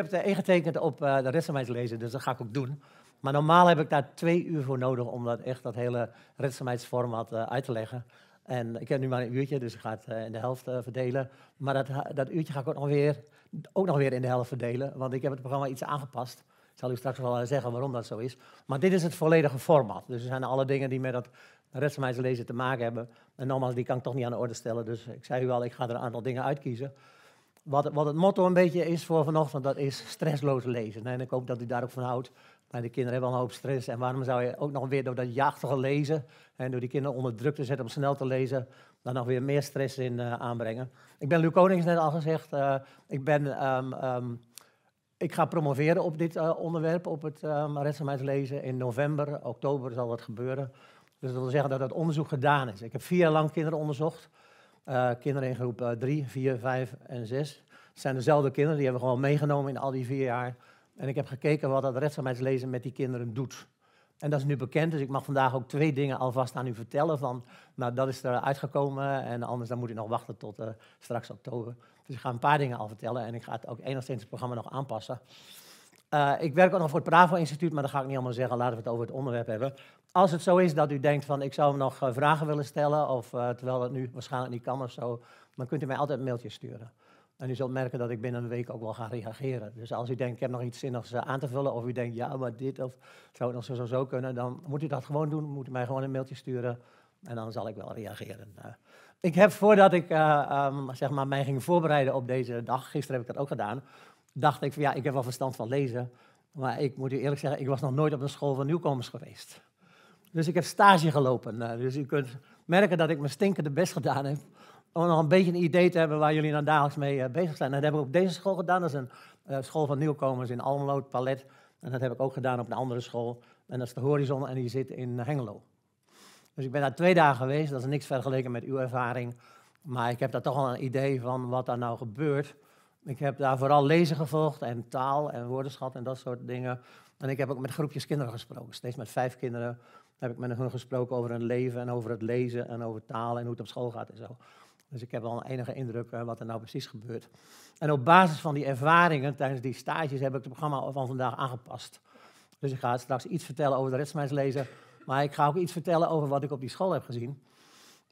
hebt uh, eh, ingetekend op eh, de rest van lezen, dus dat ga ik ook doen. Maar normaal heb ik daar twee uur voor nodig om dat echt dat hele redzaamheidsformat uh, eh, uit te leggen. En ik heb nu maar een uurtje, dus ik ga het in de helft verdelen. Maar dat, dat uurtje ga ik ook nog, weer, ook nog weer in de helft verdelen, want ik heb het programma iets aangepast. Ik zal u straks wel zeggen waarom dat zo is. Maar dit is het volledige format. Dus er zijn alle dingen die met dat redzaamheidslezen te maken hebben. En nogmaals, die kan ik toch niet aan de orde stellen. Dus ik zei u al, ik ga er een aantal dingen uitkiezen wat, het, wat het motto een beetje is voor vanochtend, dat is stressloos lezen. En ik hoop dat u daar ook van houdt. Maar de kinderen hebben al een hoop stress. En waarom zou je ook nog weer door dat jachtige lezen, en door die kinderen onder druk te zetten om snel te lezen, daar nog weer meer stress in eh, aanbrengen? Ik ben Luc Konings, net al gezegd. Eh, ik, ben, ehm, ehm, ik ga promoveren op dit eh, onderwerp, op het um, ehm, lezen. In november, oktober zal dat gebeuren. Dus dat wil zeggen dat het onderzoek gedaan is. Ik heb vier jaar lang kinderen onderzocht. Eh, kinderen in groep 3, 4, 5 en 6. Het zijn dezelfde kinderen, die hebben we gewoon meegenomen in al die vier jaar. En ik heb gekeken wat dat rechtzaamheidslezen met die kinderen doet. En dat is nu bekend, dus ik mag vandaag ook twee dingen alvast aan u vertellen. Van, nou, dat is eruit gekomen en anders dan moet u nog wachten tot eh, straks oktober. Dus ik ga een paar dingen al vertellen en ik ga het ook enigszins het programma nog aanpassen. Eh, ik werk ook nog voor het Bravo Instituut, maar dat ga ik niet allemaal zeggen. Laten we het over het onderwerp hebben als het zo is dat u denkt van ik zou nog eh, vragen willen stellen, of eh, terwijl het nu waarschijnlijk niet kan of zo, dan kunt u mij altijd een mailtje sturen. En u zult merken dat ik binnen een week ook wel ga reageren. Dus als u denkt, ik heb nog iets zinnigs eh, aan te vullen, of u denkt, ja, maar dit, of zou het nog zo, zo, kunnen, dan moet u dat gewoon doen. Moet u mij gewoon een mailtje sturen en dan zal ik wel reageren. ik heb voordat ik ehm, zeg maar, mij ging voorbereiden op deze dag, gisteren heb ik dat ook gedaan, dacht ik van ja, ik heb wel verstand van lezen. Maar ik moet u eerlijk zeggen, ik was nog nooit op een school van nieuwkomers geweest. Dus ik heb stage gelopen. Nou, dus u kunt merken dat ik mijn stinkende best gedaan heb. Om nog een beetje een idee te hebben waar jullie dan nou dagelijks mee eh, bezig zijn. Dat heb ik op deze school gedaan. Dat is een eh, school van nieuwkomers in Almelo, Palet. En dat heb ik ook gedaan op een andere school. En dat is de Horizon en die zit in Hengelo. Dus ik ben daar twee dagen geweest. Dat is niks vergeleken met uw ervaring. Maar ik heb daar toch wel een idee van wat daar nou gebeurt. Ik heb daar vooral lezen gevolgd en taal en woordenschat en dat soort dingen. En ik heb ook met groepjes kinderen gesproken, steeds met vijf kinderen heb ik met hun gesproken over hun leven en over het lezen en over talen en hoe het op school gaat en zo. Dus ik heb al een enige indruk eh, wat er nou precies gebeurt. En op basis van die ervaringen tijdens die stages heb ik het programma van vandaag aangepast. Dus ik ga straks iets vertellen over de restmijnslezer, maar ik ga ook iets vertellen over wat ik op die school heb gezien.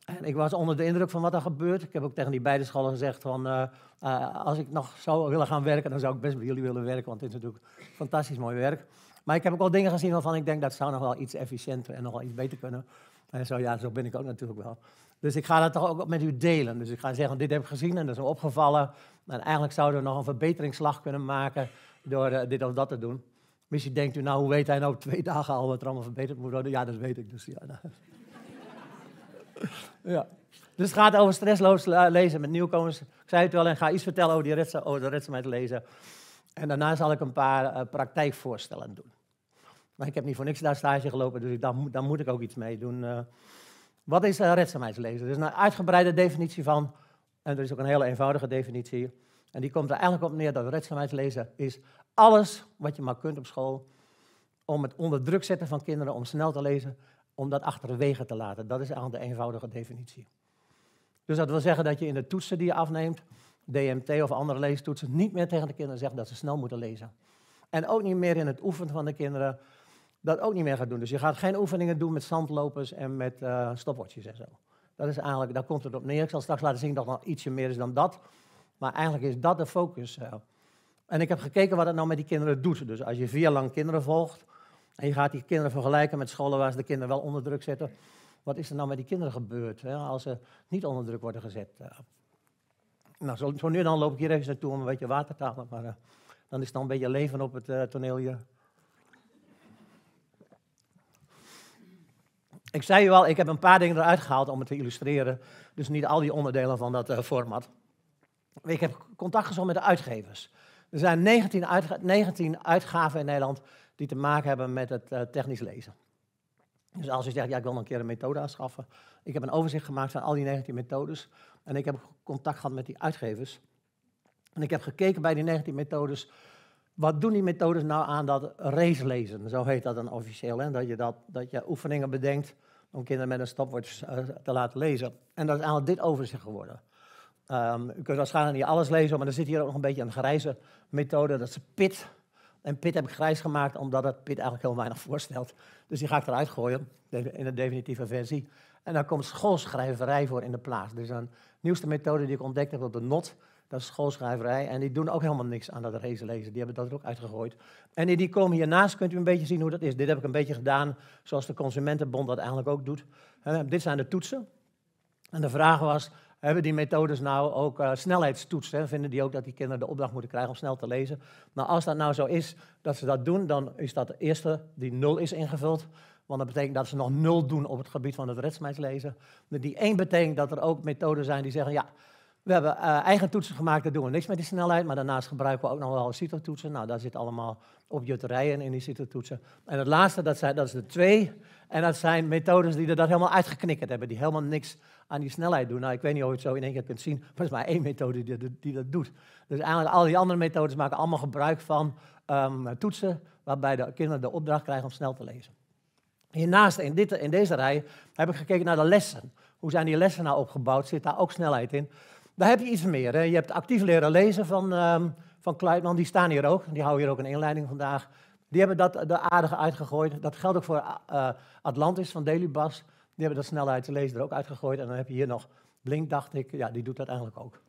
En ik was onder de indruk van wat er gebeurt. Ik heb ook tegen die beide scholen gezegd van, eh, eh, als ik nog zou willen gaan werken, dan zou ik best met jullie willen werken, want dit is natuurlijk fantastisch mooi werk. Maar ik heb ook al dingen gezien waarvan ik denk dat zou nog wel iets efficiënter en nog wel iets beter kunnen. En zo, ja, zo ben ik ook natuurlijk wel. Dus ik ga dat toch ook met u delen. Dus ik ga zeggen, dit heb ik gezien en dat is me opgevallen. En eigenlijk zouden we nog een verbeteringsslag kunnen maken door eh, dit of dat te doen. Misschien denkt u, nou, hoe weet hij nou twee dagen al wat er allemaal verbeterd moet worden? Ja, dat weet ik dus. Ja, nou. ja. Dus het gaat over stressloos lezen met nieuwkomers. Ik zei het wel en ga iets vertellen over, die redzaam, over de redzaamheid lezen. En daarna zal ik een paar eh, praktijkvoorstellen doen. Maar ik heb niet voor niks daar stage gelopen, dus ik, daar, moet ik ook iets mee doen. Eh. wat is uh, eh, redzaamheidslezen? Er is dus een uitgebreide definitie van, en er is ook een hele eenvoudige definitie. En die komt er eigenlijk op neer dat redzaamheidslezen is alles wat je maar kunt op school om het onder druk zetten van kinderen om snel te lezen, om dat achterwege te laten. Dat is eigenlijk de eenvoudige definitie. Dus dat wil zeggen dat je in de toetsen die je afneemt, DMT of andere leestoetsen, niet meer tegen de kinderen zegt dat ze snel moeten lezen. En ook niet meer in het oefenen van de kinderen dat ook niet meer gaat doen. Dus je gaat geen oefeningen doen met zandlopers en met uh, stopwatches en zo. Dat is eigenlijk, daar komt het op neer. Ik zal straks laten zien dat er nog ietsje meer is dan dat. Maar eigenlijk is dat de focus. Eh. En ik heb gekeken wat het nou met die kinderen doet. Dus als je vier lang kinderen volgt en je gaat die kinderen vergelijken met scholen waar ze de kinderen wel onder druk zetten. Wat is er nou met die kinderen gebeurd hè, als ze niet onder druk worden gezet? Eh? Nou, zo, nu dan loop ik hier even naartoe om een beetje water te halen. Maar dan is het dan een beetje leven op het toneel hier. Ik zei u al, ik heb een paar dingen eruit gehaald om het te illustreren. Dus niet al die onderdelen van dat eh, format. Ik heb contact gezocht met de uitgevers. Er zijn 19, 19, uitgaven in Nederland die te maken hebben met het eh, technisch lezen. Dus als je zegt, ja, ik wil een keer een methode aanschaffen. Ik heb een overzicht gemaakt van al die 19 methodes. En ik heb contact gehad met die uitgevers. En ik heb gekeken bij die 19 methodes. Wat doen die methodes nou aan dat racelezen? Zo heet dat dan officieel. Hè? Dat, je dat, dat je oefeningen bedenkt om kinderen met een stopwatch eh, te laten lezen. En dat is aan dit overzicht geworden. Um, u kunt waarschijnlijk niet alles lezen, maar er zit hier ook nog een beetje een grijze methode. Dat is pit. En pit heb ik grijs gemaakt, omdat het pit eigenlijk heel weinig voorstelt. Dus die ga ik eruit gooien, in de definitieve versie. En daar komt schoolschrijverij voor in de plaats. Dus een nieuwste methode die ik ontdekt heb op de NOT. Dat is schoolschrijverij. En die doen ook helemaal niks aan dat lezen. Die hebben dat er ook uitgegooid. En in die komen hiernaast kunt u een beetje zien hoe dat is. Dit heb ik een beetje gedaan zoals de Consumentenbond dat eigenlijk ook doet. dit zijn de toetsen. En de vraag was, hebben die methodes nou ook uh, snelheidstoetsen? Vinden die ook dat die kinderen de opdracht moeten krijgen om snel te lezen? Nou, als dat nou zo is dat ze dat doen, dan is dat de eerste die nul is ingevuld. Want dat betekent dat ze nog nul doen op het gebied van het redsteidslezen. Die één betekent dat er ook methoden zijn die zeggen, ja, we hebben eh, eigen toetsen gemaakt, daar doen we niks met die snelheid. Maar daarnaast gebruiken we ook nog wel CITO-toetsen. Nou, daar zit allemaal op in die CITO-toetsen. En het laatste, dat, zijn, dat is de twee. En dat zijn methodes die er dat helemaal uitgeknikkerd hebben. Die helemaal niks aan die snelheid doen. Nou, ik weet niet of je het zo in één keer kunt zien. Maar er is maar één methode die, die dat doet. Dus eigenlijk al die andere methodes maken allemaal gebruik van ehm, toetsen... waarbij de kinderen de opdracht krijgen om snel te lezen. Hiernaast, in, dit, in deze rij, heb ik gekeken naar de lessen. Hoe zijn die lessen nou opgebouwd? Zit daar ook snelheid in? Daar heb je iets meer. Hè? Je hebt actief leren lezen van, um, van Kluitman. Die staan hier ook. Die houden hier ook een inleiding vandaag. Die hebben dat eh, de aardige uitgegooid. Dat geldt ook voor eh, Atlantis van Delibas. Die hebben dat snelheid lezen er ook uitgegooid. En dan heb je hier nog Blink, dacht ik. Ja, die doet dat eigenlijk ook.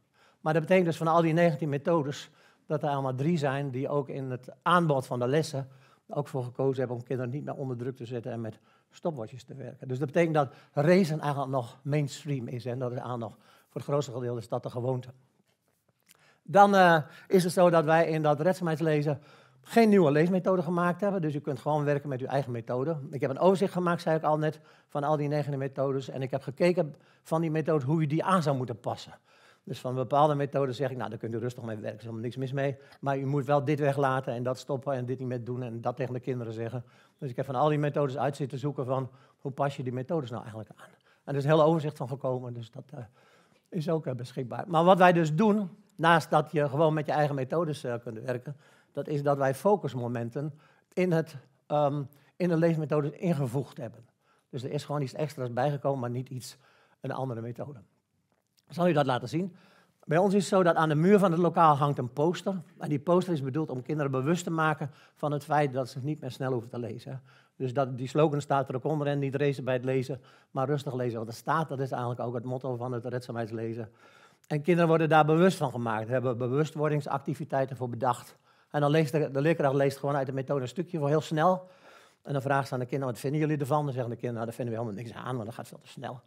Maar dat betekent dus van al die 19 methodes dat er allemaal drie zijn die ook in het aanbod van de lessen ook voor gekozen hebben om kinderen niet meer onder druk te zetten en met stopwatches te werken. Dus dat betekent dat racen eigenlijk nog mainstream is en dat er aan nog voor het grootste gedeelte is dat de gewoonte. Dan eh, is het zo dat wij in dat redzaamheidslezen geen nieuwe leesmethode gemaakt hebben. Dus u kunt gewoon werken met uw eigen methode. Ik heb een overzicht gemaakt, zei ik al net, van al die negen methodes. En ik heb gekeken van die methode hoe u die aan zou moeten passen. Dus van bepaalde methoden zeg ik, nou, daar kunt u rustig mee werken, er is helemaal niks mis mee. Maar u moet wel dit weglaten en dat stoppen en dit niet meer doen en dat tegen de kinderen zeggen. Dus ik heb van al die methodes uit zitten zoeken van, hoe pas je die methodes nou eigenlijk aan? En er is een heel overzicht van gekomen, dus dat, eh, is ook eh, beschikbaar. Maar wat wij dus doen, naast dat je gewoon met je eigen methodes eh, kunt werken, dat is dat wij focusmomenten in, het, ehm, in de leefmethodes ingevoegd hebben. Dus er is gewoon iets extra's bijgekomen, maar niet iets, een andere methode. Ik zal u dat laten zien. Bij ons is het zo dat aan de muur van het lokaal hangt een poster. En die poster is bedoeld om kinderen bewust te maken van het feit dat ze het niet meer snel hoeven te lezen. Dus dat, die slogan staat er ook onder en niet racen bij het lezen, maar rustig lezen. Want dat staat, dat is eigenlijk ook het motto van het redzaamheidslezen. En kinderen worden daar bewust van gemaakt, hebben bewustwordingsactiviteiten voor bedacht. En dan leest de, leerkracht leest gewoon uit de methode een stukje voor heel snel. En dan vragen ze aan de kinderen, wat vinden jullie ervan? Dan zeggen de kinderen, nou, daar vinden we helemaal niks aan, want dat gaat veel te snel.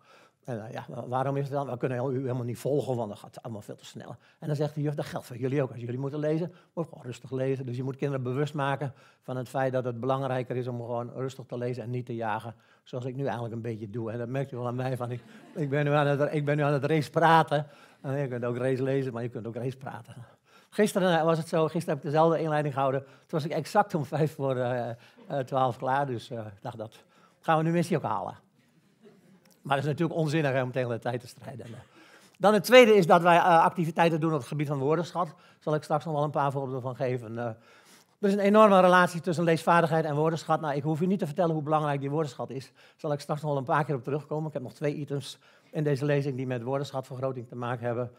En eh, ja, waarom is het dan? We kunnen u helemaal niet volgen, want dat gaat allemaal veel te snel. En dan zegt de juf, dat geldt voor jullie ook. Als jullie moeten lezen, moet gewoon rustig lezen. Dus je moet kinderen bewust maken van het feit dat het belangrijker is om gewoon rustig te lezen en niet te jagen. Zoals ik nu eigenlijk een beetje doe. En dat merkt u wel aan mij, van ik, ik, ben, nu aan het, ik ben nu aan het race praten. En eh, je kunt ook race lezen, maar je kunt ook race praten. Gisteren eh, was het zo, gisteren heb ik dezelfde inleiding gehouden. Toen was ik exact om vijf voor twaalf klaar, dus ik dacht dat. Gaan we nu missie ook halen. Maar dat is natuurlijk onzinnig om tegen de tijd te strijden. Dan het tweede is dat wij eh, activiteiten doen op het gebied van woordenschat. Daar zal ik straks nog wel een paar voorbeelden van geven. Eh, er is een enorme relatie tussen leesvaardigheid en woordenschat. Nou, ik hoef u niet te vertellen hoe belangrijk die woordenschat is. Daar zal ik straks nog wel een paar keer op terugkomen. Ik heb nog twee items in deze lezing die met woordenschatvergroting te maken hebben.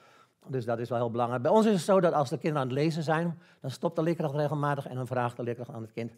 Dus dat is wel heel belangrijk. Bij ons is het zo dat als de kinderen aan het lezen zijn, dan stopt de leerkracht regelmatig en dan vraagt de leerkracht aan het kind: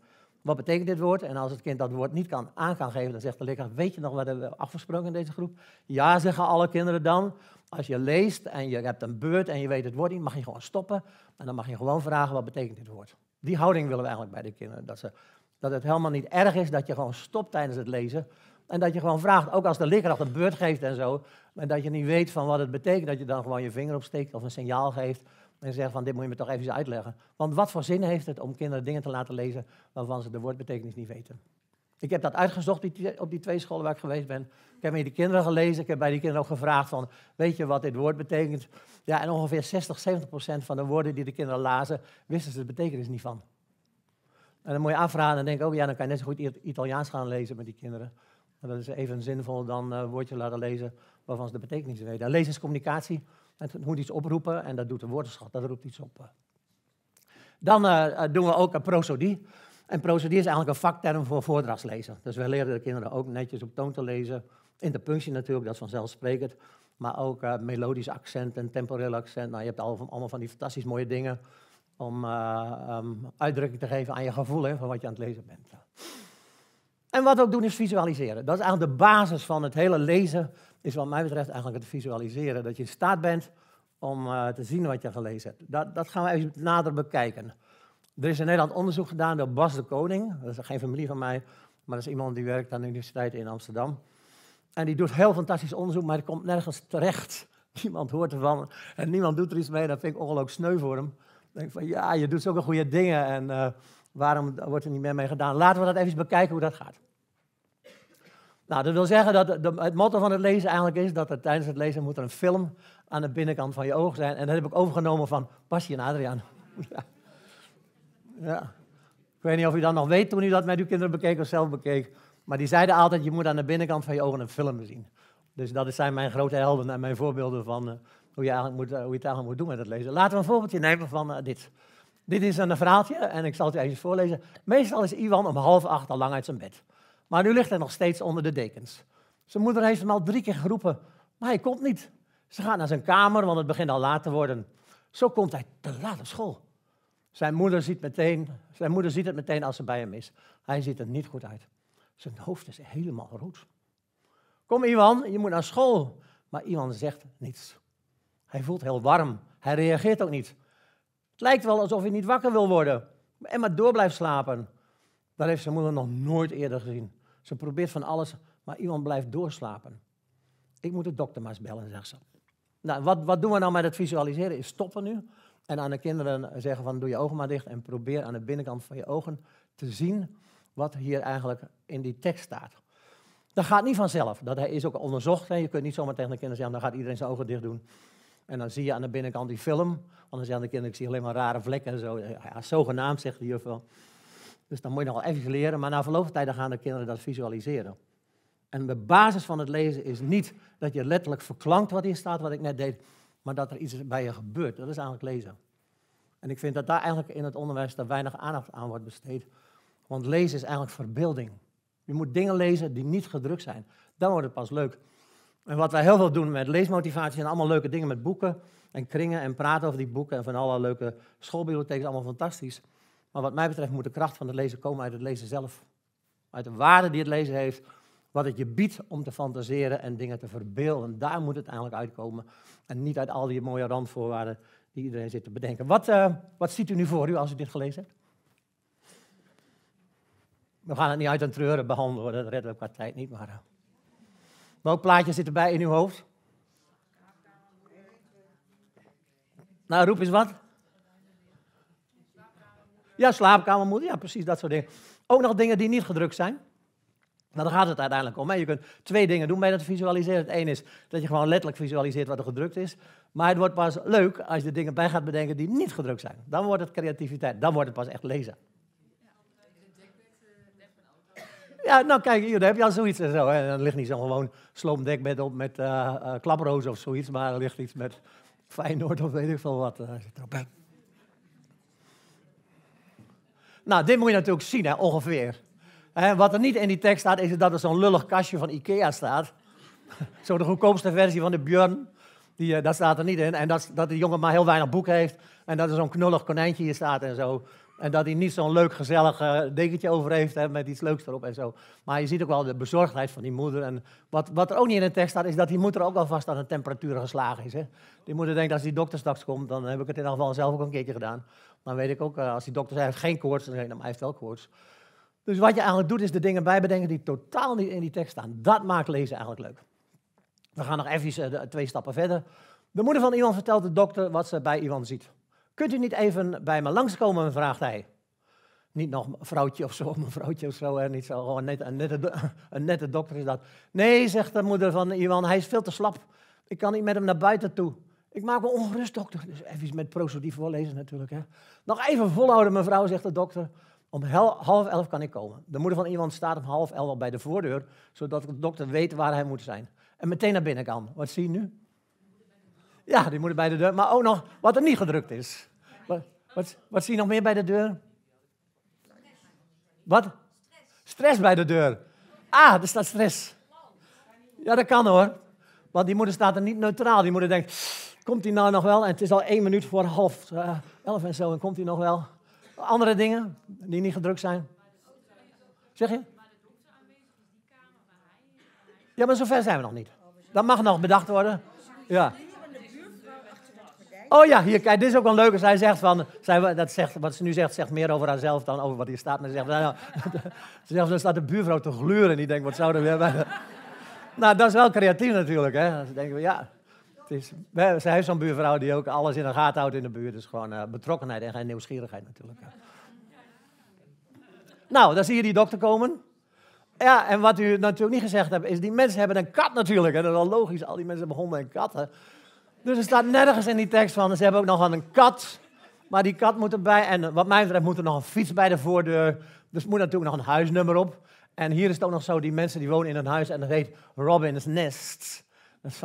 wat betekent dit woord? En als het kind dat woord niet kan aan kan geven, dan zegt de leraar, weet je nog wat hebben we afgesproken in deze groep? Ja, zeggen alle kinderen dan. Als je leest en je hebt een beurt en je weet het woord niet, mag je gewoon stoppen. En dan mag je gewoon vragen, wat betekent dit woord? Die houding willen we eigenlijk bij de kinderen. Dat, ze, dat het helemaal niet erg is dat je gewoon stopt tijdens het lezen. En dat je gewoon vraagt, ook als de leerkracht een beurt geeft en zo. En dat je niet weet van wat het betekent, dat je dan gewoon je vinger opsteekt of een signaal geeft. En zeggen van dit moet je me toch even uitleggen. Want wat voor zin heeft het om kinderen dingen te laten lezen waarvan ze de woordbetekenis niet weten? Ik heb dat uitgezocht op die twee scholen waar ik geweest ben. Ik heb met die kinderen gelezen. Ik heb bij die kinderen ook gevraagd van, weet je wat dit woord betekent? Ja, en ongeveer 60, 70 procent van de woorden die de kinderen lazen, wisten ze de betekenis niet van. En dan moet je afvragen en denken, oh ja, dan kan je net zo goed Italiaans gaan lezen met die kinderen. dat is even zinvol dan eh, woordje laten lezen waarvan ze de betekenis weten. lezen is communicatie. En het moet iets oproepen en dat doet de woordenschat, dat roept iets op. Dan eh, eh, doen we ook een prosodie. En prosodie is eigenlijk een vakterm voor voordrachtslezen. Dus we leren de kinderen ook netjes op toon te lezen. Interpunctie natuurlijk, dat is vanzelfsprekend. Maar ook eh, melodisch accent en temporeel accent. Nou, je hebt allemaal van die fantastisch mooie dingen om uitdrukking te geven aan je gevoel hè, van wat je aan het lezen bent. En wat we ook doen is visualiseren. Dat is eigenlijk de basis van het hele lezen is wat mij betreft eigenlijk het visualiseren. Dat je in staat bent om eh, te zien wat je gelezen hebt. Dat, dat gaan we even nader bekijken. Er is in Nederland onderzoek gedaan door Bas de Koning. Dat is geen familie van mij, maar dat is iemand die werkt aan de universiteit in Amsterdam. En die doet heel fantastisch onderzoek, maar het komt nergens terecht. Niemand hoort ervan en niemand doet er iets mee. Dat vind ik ongelooflijk sneu voor hem. Dan denk van, ja, je doet zulke goede dingen en eh, waarom wordt er niet meer mee gedaan? Laten we dat even bekijken hoe dat gaat. Nou, dat wil zeggen dat het motto van het lezen eigenlijk is dat er, tijdens het lezen moet er een film aan de binnenkant van je oog zijn. En dat heb ik overgenomen van Basje en Adriaan. ja. Ik weet niet of u dat nog weet toen u dat met uw kinderen bekeek of zelf bekeek. Maar die zeiden altijd, je moet aan de binnenkant van je ogen een film zien. Dus dat zijn mijn grote helden en mijn voorbeelden van eh, hoe, je eigenlijk moet, eh, hoe je het eigenlijk moet doen met het lezen. Laten we een voorbeeldje nemen van eh, dit. Dit is een verhaaltje en ik zal het u even voorlezen. Meestal is Iwan om half acht al lang uit zijn bed. Maar nu ligt hij nog steeds onder de dekens. Zijn moeder heeft hem al drie keer geroepen, maar hij komt niet. Ze gaat naar zijn kamer, want het begint al laat te worden. Zo komt hij te laat op school. Zijn moeder ziet, meteen, zijn moeder ziet het meteen als ze bij hem is. Hij ziet er niet goed uit. Zijn hoofd is helemaal rood. Kom Iwan, je moet naar school. Maar Iwan zegt niets. Hij voelt heel warm. Hij reageert ook niet. Het lijkt wel alsof hij niet wakker wil worden en maar door blijft slapen. Dat heeft zijn moeder nog nooit eerder gezien. Ze probeert van alles, maar iemand blijft doorslapen. Ik moet de dokter maar eens bellen, zegt ze. Nou, wat, wat doen we nou met het visualiseren? Is stoppen nu en aan de kinderen zeggen van doe je ogen maar dicht en probeer aan de binnenkant van je ogen te zien wat hier eigenlijk in die tekst staat. Dat gaat niet vanzelf. Dat is ook onderzocht. Hè. Je kunt niet zomaar tegen de kinderen zeggen, dan gaat iedereen zijn ogen dicht doen. En dan zie je aan de binnenkant die film. Want dan zeggen de kinderen, ik zie alleen maar rare vlekken en zo. Ja, zogenaamd, zegt de juf dus dan moet je nog wel even leren. Maar na verloop van tijd gaan de kinderen dat visualiseren. En de basis van het lezen is niet dat je letterlijk verklankt wat hier staat, wat ik net deed, maar dat er iets bij je gebeurt. Dat is eigenlijk lezen. En ik vind dat daar eigenlijk in het onderwijs daar weinig aandacht aan wordt besteed. Want lezen is eigenlijk verbeelding. Je moet dingen lezen die niet gedrukt zijn. Dan wordt het pas leuk. En wat wij heel veel doen met leesmotivatie en allemaal leuke dingen met boeken en kringen en praten over die boeken en van alle leuke schoolbibliotheken, allemaal fantastisch. Maar wat mij betreft moet de kracht van het lezen komen uit het lezen zelf. Uit de waarde die het lezen heeft, wat het je biedt om te fantaseren en dingen te verbeelden. Daar moet het eigenlijk uitkomen. En niet uit al die mooie randvoorwaarden die iedereen zit te bedenken. Wat, eh, wat ziet u nu voor u als u dit gelezen hebt? We gaan het niet uit een treuren behandelen, dat redden we qua tijd niet. Maar uh. welk plaatje zit erbij in uw hoofd? Nou, roep eens wat. Ja, slaapkamermoeder. Ja, precies, dat soort dingen. Ook nog dingen die niet gedrukt zijn. nou daar gaat het uiteindelijk om. Hè. Je kunt twee dingen doen bij dat visualiseren. Het ene is dat je gewoon letterlijk visualiseert wat er gedrukt is. Maar het wordt pas leuk als je er dingen bij gaat bedenken die niet gedrukt zijn. Dan wordt het creativiteit. Dan wordt het pas echt lezen. Ja, nou kijk, hier, daar heb je al zoiets en zo. En dan ligt niet zo'n gewoon sloomdekbed op met uh, eh, eh, klaproos of zoiets. Maar er ligt iets met Feyenoord of weet ik veel wat. Uh, eh. zit erop nou, dit moet je natuurlijk zien, hè, ongeveer. wat er niet in die tekst staat, is dat er zo'n lullig kastje van Ikea staat. zo de goedkoopste versie van de Björn. Die, uh, eh, dat staat er niet in. En dat, dat de jongen maar heel weinig boek heeft. En dat er zo'n knullig konijntje hier staat en zo. En dat hij niet zo'n leuk gezellig uh, eh, dekentje over heeft hè, met iets leuks erop en zo. Maar je ziet ook wel de bezorgdheid van die moeder. En wat, wat er ook niet in de tekst staat, is dat die moeder ook alvast aan de temperatuur geslagen is. Hè. Die moeder denkt, als die dokter straks komt, dan heb ik het in ieder geval zelf ook een keertje gedaan. Dan weet ik ook, eh, als die dokter zegt hij heeft geen koorts, dan zeg ik, nou, hij heeft wel koorts. Dus wat je eigenlijk doet, is de dingen bijbedenken die totaal niet in die tekst staan. Dat maakt lezen eigenlijk leuk. We gaan nog even eh, twee stappen verder. De moeder van Iwan vertelt de dokter wat ze bij Iwan ziet. Kunt u niet even bij me langskomen, vraagt hij. Niet nog vrouwtje of zo, mevrouwtje of zo, en niet zo, net, een, nette, een nette dokter is dat. Nee, zegt de moeder van Iwan, hij is veel te slap. Ik kan niet met hem naar buiten toe. Ik maak me ongerust, dokter. Dus even met prosodie voorlezen natuurlijk. Hè. Nog even volhouden, mevrouw, zegt de dokter. Om half elf kan ik komen. De moeder van iemand staat om half elf al bij de voordeur, zodat de dokter weet waar hij moet zijn. En meteen naar binnen kan. Wat zie je nu? Ja, die moeten bij de deur. Maar ook nog wat er niet gedrukt is. Wat, wat, zie je nog meer bij de deur? Wat? Stress bij de deur. Ah, er staat stress. Ja, dat kan hoor. Want die moeder staat er niet neutraal. Die moeder denkt, komt hij nou nog wel? En het is al één minuut voor half eh, elf en zo. En komt hij nog wel? Andere dingen die niet gedrukt zijn. Zeg je? Ja, maar zover zijn we nog niet. Dat mag nog bedacht worden. Ja. Oh ja, hier, dit is ook wel leuk. Zij zegt van, dat zegt, wat ze nu zegt, zegt meer over haarzelf dan over wat hier staat. Maar ze zegt, nou, dan staat de buurvrouw te gluren. En die denkt, wat zouden we hebben? nou, dat is wel creatief natuurlijk, hè. Ze denken, ja, het is, Ze heeft zo'n buurvrouw die ook alles in een gaten houdt in de buurt. Dus gewoon eh, betrokkenheid en geen nieuwsgierigheid natuurlijk. Nou, dan zie je die dokter komen. Ja, en wat u natuurlijk niet gezegd hebt, is die mensen hebben een kat natuurlijk. En dat is wel logisch, al die mensen hebben honden en katten. Dus er staat nergens in die tekst van, ze hebben ook nog een kat. Maar die kat moet erbij. En wat mij betreft moet er nog een fiets bij de voordeur. Dus moet natuurlijk nog een huisnummer op. En hier is het ook nog zo, die mensen die wonen in een huis en dat heet Robin's Nest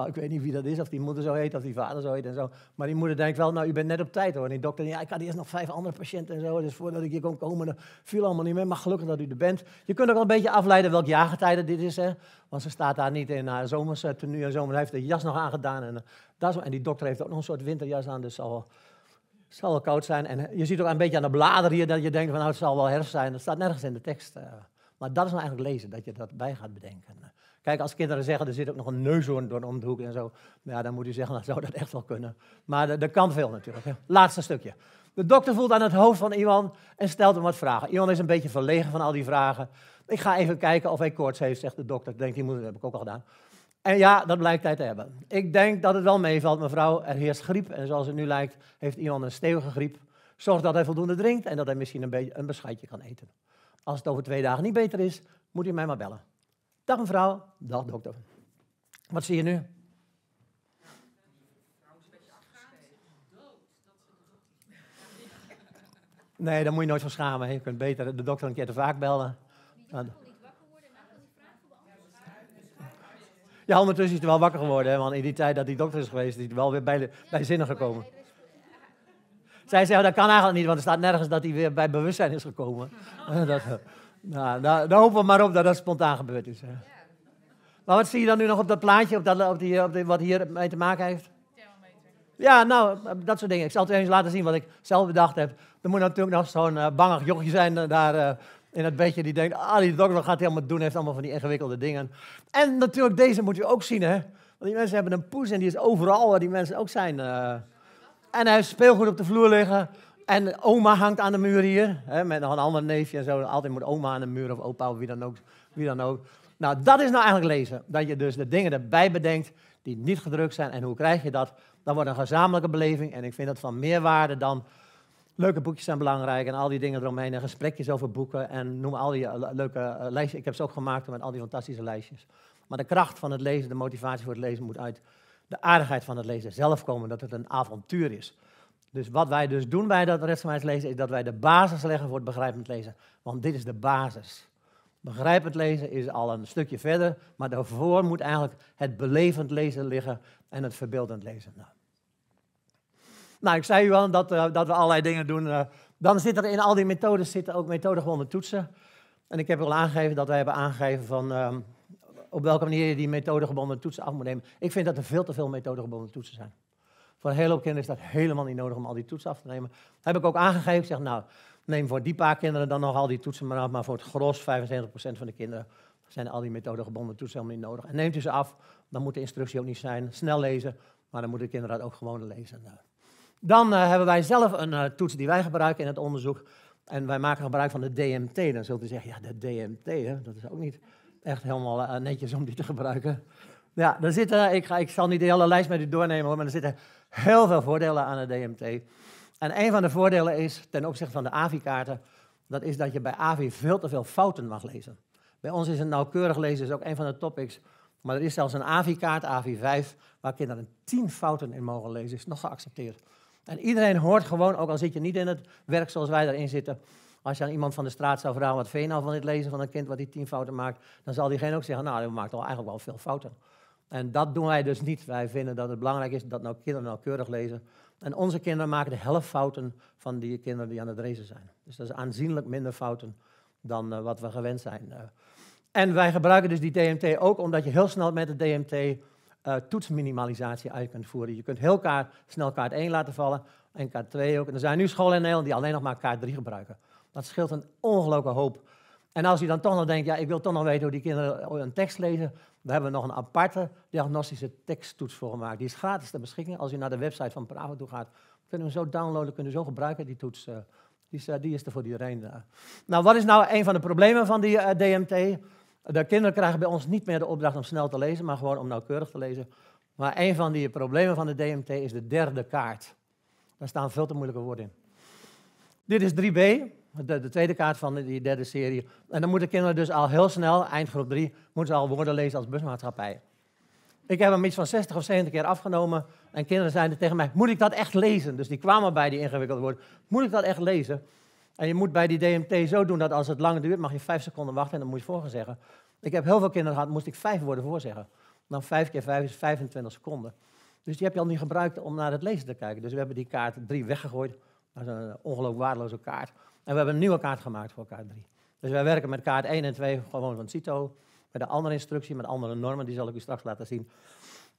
ik weet niet wie dat is, of die moeder zo heet, of die vader zo heet en zo. Maar die moeder denkt wel, nou, u bent net op tijd hoor. En die dokter, ja, ik had eerst nog vijf andere patiënten en zo. Dus voordat ik hier kon komen, viel allemaal niet meer. Maar gelukkig dat u er bent. Je kunt ook wel een beetje afleiden welk jaargetijde dit is, hè. Want ze staat daar niet in haar zomerstenu eh, en zo. Maar heeft de jas nog aangedaan. En, eh, daar zo, en die dokter heeft ook nog een soort winterjas aan, dus zal het zal wel koud zijn. En eh, je ziet ook een beetje aan de bladeren hier dat je denkt van nou, het zal wel herfst zijn. Dat staat nergens in de tekst. Maar dat is nou eigenlijk lezen, dat je dat bij gaat bedenken. Kijk, als kinderen zeggen, er zit ook nog een neushoorn door om de hoek en zo. Ja, dan moet u zeggen, dan nou, zou dat echt wel kunnen. Maar dat kan veel natuurlijk. Hè. Laatste stukje. De dokter voelt aan het hoofd van Iwan en stelt hem wat vragen. Iwan is een beetje verlegen van al die vragen. Ik ga even kijken of hij koorts heeft, zegt de dokter. Ik denk, die moet, dat heb ik ook al gedaan. En ja, dat blijkt hij te hebben. Ik denk dat het wel meevalt, mevrouw. Er heerst griep en zoals het nu lijkt, heeft Iwan een stevige griep. Zorg dat hij voldoende drinkt en dat hij misschien een, beetje een beschuitje kan eten. Als het over twee dagen niet beter is, moet u mij maar bellen. Dag mevrouw, dag dokter. Wat zie je nu? Nee, daar moet je nooit van schamen. Je kunt beter de dokter een keer te vaak bellen. Ja, ondertussen is hij wel wakker geworden, want in die tijd dat die dokter is geweest, is hij wel weer bij, de, bij zinnen gekomen. Zij zeggen, oh, dat kan eigenlijk niet, want er staat nergens dat hij weer bij bewustzijn is gekomen. dat, nou, daar, nou, nou hopen we maar op dat dat spontaan gebeurd is. Hè. Maar wat zie je dan nu nog op dat plaatje, op dat, op die, op die, wat hier mee te maken heeft? Ja, nou, dat soort dingen. Ik zal het eens laten zien wat ik zelf bedacht heb. Er moet natuurlijk nog zo'n eh, bangig jochje zijn eh, daar eh, in het bedje die denkt, ah, die dokter gaat helemaal doen, heeft allemaal van die ingewikkelde dingen. En natuurlijk, deze moet je ook zien, hè. Want die mensen hebben een poes en die is overal waar die mensen ook zijn. en hij heeft speelgoed op de vloer liggen. En oma hangt aan de muur hier, hè, met nog een ander neefje en zo. Altijd moet oma aan de muur of opa of wie dan ook. Wie dan ook. Nou, dat is nou eigenlijk lezen. Dat je dus de dingen erbij bedenkt die niet gedrukt zijn. En hoe krijg je dat? Dat wordt een gezamenlijke beleving. En ik vind dat van meer waarde dan leuke boekjes zijn belangrijk en al die dingen eromheen en gesprekjes over boeken en noem al die eh, leuke eh, lijstjes. Ik heb ze ook gemaakt met al die fantastische lijstjes. Maar de kracht van het lezen, de motivatie voor het lezen moet uit de aardigheid van het lezen zelf komen, dat het een avontuur is. Dus wat wij dus doen bij dat lezen is dat wij de basis leggen voor het begrijpend lezen. Want dit is de basis. Begrijpend lezen is al een stukje verder, maar daarvoor moet eigenlijk het belevend lezen liggen en het verbeeldend lezen. Nou, nou ik zei u al dat, eh, dat we allerlei dingen doen. Eh. dan zitten er in al die methodes zitten ook methodegebonden toetsen. En ik heb al aangegeven dat wij hebben aangegeven van ehm, op welke manier je die methodegebonden toetsen af moet nemen. Ik vind dat er veel te veel methodegebonden toetsen zijn. Voor een hele hoop kinderen is dat helemaal niet nodig om al die toetsen af te nemen. Dat heb ik ook aangegeven. Ik zeg, nou, neem voor die paar kinderen dan nog al die toetsen maar af. Maar voor het gros, 75% van de kinderen, zijn al die methodegebonden toetsen helemaal niet nodig. En neemt u ze af, dan moet de instructie ook niet zijn snel lezen. Maar dan moeten de kinderen dat ook gewoon lezen. Nou, dan eh, hebben wij zelf een eh, toets die wij gebruiken in het onderzoek. En wij maken gebruik van de DMT. Dan zult u zeggen, ja, de DMT, hè, dat is ook niet echt helemaal eh, netjes om die te gebruiken. Ja, er zitten, ik, ga, ik zal niet de hele lijst met u doornemen maar er zitten heel veel voordelen aan de DMT. En een van de voordelen is ten opzichte van de AVI-kaarten, dat is dat je bij AVI veel te veel fouten mag lezen. Bij ons is een nauwkeurig lezen is ook een van de topics. Maar er is zelfs een AVI-kaart, AVI-5, waar kinderen tien fouten in mogen lezen. Is nog geaccepteerd. En iedereen hoort gewoon, ook al zit je niet in het werk zoals wij daarin zitten. Als je aan iemand van de straat zou vragen wat vind je nou van dit lezen van een kind wat die tien fouten maakt, dan zal diegene ook zeggen, nou, die maakt al eigenlijk wel veel fouten. En dat doen wij dus niet. Wij vinden dat het belangrijk is dat nou kinderen nauwkeurig lezen. En onze kinderen maken de helft fouten van die kinderen die aan het rezen zijn. Dus dat is aanzienlijk minder fouten dan eh, wat we gewend zijn. Eh. en wij gebruiken dus die DMT ook omdat je heel snel met de DMT eh, toetsminimalisatie uit kunt voeren. Je kunt heel kaart, snel kaart 1 laten vallen en kaart 2 ook. En er zijn nu scholen in Nederland die alleen nog maar kaart 3 gebruiken. Dat scheelt een ongelooflijke hoop en als je dan toch nog denkt, ja, ik wil toch nog weten hoe die kinderen een tekst lezen, daar hebben we nog een aparte diagnostische teksttoets voor gemaakt. Die is gratis ter beschikking. Als u naar de website van Bravo toe gaat, kunnen we hem zo downloaden, kunnen we zo gebruiken, die toets. Eh, die, is, eh, die, is, er voor iedereen. Uh. Nou, wat is nou een van de problemen van die DMT? De kinderen krijgen bij ons niet meer de opdracht om snel te lezen, maar gewoon om nauwkeurig te lezen. Maar een van die problemen van de DMT is de derde kaart. Daar staan veel te moeilijke woorden in. Dit is 3b de, de, tweede kaart van die derde serie. En dan moeten kinderen dus al heel snel, eindgroep 3, moeten ze al woorden lezen als busmaatschappij. Ik heb hem iets van 60 of 70 keer afgenomen. En kinderen zeiden tegen mij, moet ik dat echt lezen? Dus die kwamen bij die ingewikkelde woorden. Moet ik dat echt lezen? En je moet bij die DMT zo doen dat als het lang duurt, mag je vijf seconden wachten en dan moet je voorgezeggen. Ik heb heel veel kinderen gehad, moest ik vijf woorden voorzeggen. Dan vijf keer vijf is 25 seconden. Dus die heb je al niet gebruikt om naar het lezen te kijken. Dus we hebben die kaart drie weggegooid. Dat is een ongelooflijk waardeloze kaart. En we hebben een nieuwe kaart gemaakt voor kaart 3. Dus wij werken met kaart 1 en 2 gewoon van CITO. Met een andere instructie, met andere normen, die zal ik u straks laten zien.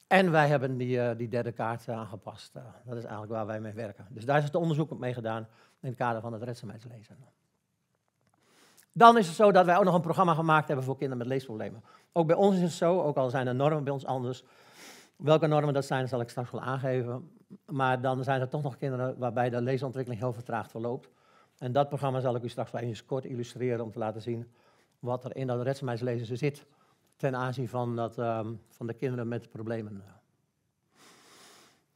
En wij hebben die, eh, die derde kaart eh, aangepast. Eh, dat is eigenlijk waar wij mee werken. Dus daar is het onderzoek mee gedaan in het kader van het redzaamheidslezen. Dan is het zo dat wij ook nog een programma gemaakt hebben voor kinderen met leesproblemen. Ook bij ons is het zo, ook al zijn de normen bij ons anders. Welke normen dat zijn, zal ik straks wel aangeven. Maar dan zijn er toch nog kinderen waarbij de leesontwikkeling heel vertraagd verloopt. En dat programma zal ik u straks wel eens kort illustreren om te laten zien wat er in dat redzaamheidslezen zit ten aanzien van, dat, ehm, van de kinderen met problemen.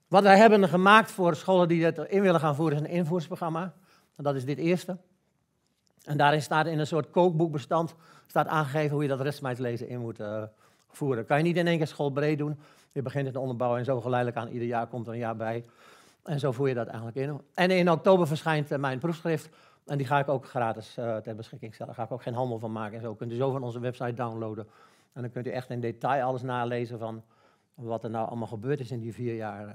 Wat wij hebben gemaakt voor scholen die dat in willen gaan voeren is een invoersprogramma. En dat is dit eerste. En daarin staat in een soort kookboekbestand staat aangegeven hoe je dat redzaamheidslezen in moet eh, voeren. Kan je niet in één keer schoolbreed doen. Je begint het onderbouw en zo geleidelijk aan ieder jaar komt er een jaar bij. En zo voer je dat eigenlijk in. En in oktober verschijnt eh, mijn proefschrift. En die ga ik ook gratis eh, ter beschikking stellen. Daar ga ik ook geen handel van maken. En zo kunt u zo van onze website downloaden. En dan kunt u echt in detail alles nalezen van wat er nou allemaal gebeurd is in die vier jaar. Eh.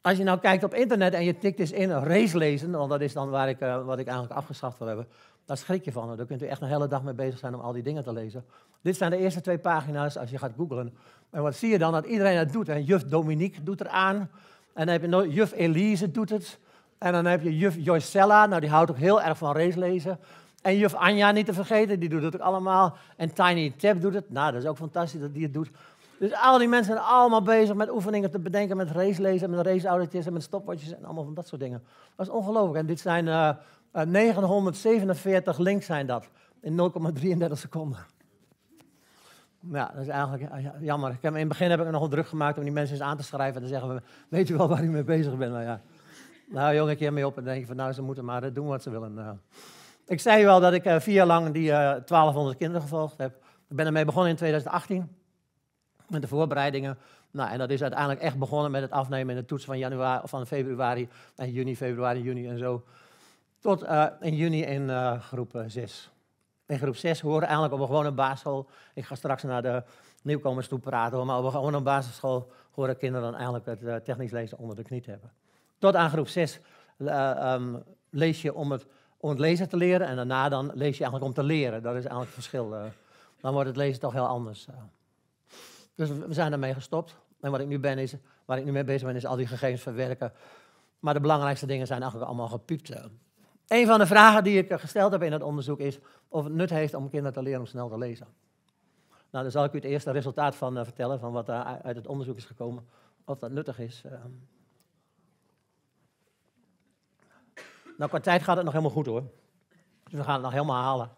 Als je nou kijkt op internet en je tikt eens in race lezen, want dat is dan waar ik, wat ik eigenlijk afgeschaft wil hebben, daar schrik je van. Daar kunt u echt een hele dag mee bezig zijn om al die dingen te lezen. Dit zijn de eerste twee pagina's als je gaat googlen. En wat zie je dan? Dat iedereen het doet. En juf Dominique doet eraan. aan. En dan heb je juf Elise doet het. En dan heb je juf Joycella. Nou, die houdt ook heel erg van racelezen. En juf Anja niet te vergeten, die doet het ook allemaal. En Tiny Tab doet het. Nou, dat is ook fantastisch dat die het doet. Dus al die mensen zijn allemaal bezig met oefeningen te bedenken, met racelezen, met raceautootjes en met stopwatches en allemaal van dat soort dingen. Dat is ongelooflijk. En dit zijn eh, 947 eh, links zijn dat. In 0,33 seconden. Ja, dat is eigenlijk eh, jammer. Ik heb, in het begin heb ik nog nogal druk gemaakt om die mensen eens aan te schrijven. En dan zeggen, we, weet je wel waar ik mee bezig ben? Nou ja, nou jongen, keer mee op en denk van nou, ze moeten maar eh, doen wat ze willen. Nou. Ik zei wel dat ik vier jaar lang die 1200 kinderen gevolgd heb. Ik ben ermee begonnen in 2018. Met de voorbereidingen. Nou, en dat is uiteindelijk echt begonnen met het afnemen in de toets van, januari, van februari en juni, februari, juni en zo. Tot uh, in juni in eh, groep 6. Eh, in groep 6 horen eigenlijk op een gewone basisschool. Ik ga straks naar de nieuwkomers toe praten, maar op een gewone basisschool horen kinderen dan eigenlijk het technisch lezen onder de knie te hebben. Tot aan groep 6 ehm, lees je om het, lezen te leren en daarna dan lees je eigenlijk om te leren. Dat is eigenlijk het verschil. dan wordt het lezen toch heel anders. Dus we zijn daarmee gestopt. En wat ik nu ben is, waar ik nu mee bezig ben, is al die gegevens verwerken. Maar de belangrijkste dingen zijn eigenlijk allemaal gepiept. Een van de vragen die ik gesteld heb in het onderzoek is of het nut heeft om kinderen te leren om snel te lezen. Nou, daar zal ik u het eerste resultaat van eh, vertellen, van wat uh, uit het onderzoek is gekomen, of dat nuttig is. Eh. Nou, qua tijd gaat het nog helemaal goed hoor. Dus we gaan het nog helemaal halen.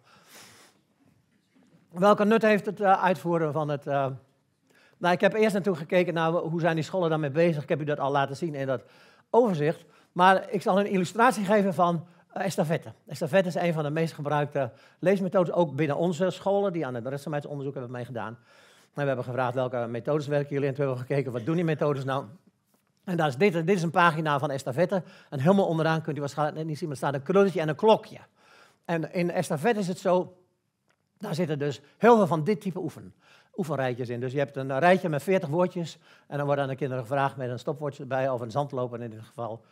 Welke nut heeft het uitvoeren van het. Nou, ik heb eerst naartoe gekeken naar hoe zijn die scholen daarmee bezig. Ik heb u dat al laten zien in dat overzicht. Maar ik zal een illustratie geven van eh, estafette. Estafette is een van de meest gebruikte leesmethodes, ook binnen onze scholen, die aan het redzaamheidsonderzoek hebben meegedaan. En nou, we hebben gevraagd welke methodes werken jullie en toen hebben we gekeken wat doen die methodes nou. En is dit, dit is een pagina van estafette. En helemaal onderaan kunt u waarschijnlijk net niet zien, maar er staat een krulletje en een klokje. En in estafette is het zo, daar zitten dus heel veel van dit type oefen, oefenrijtjes in. Dus je hebt een rijtje met 40 woordjes en dan worden aan de kinderen gevraagd met een stopwoordje erbij of een zandloper in dit geval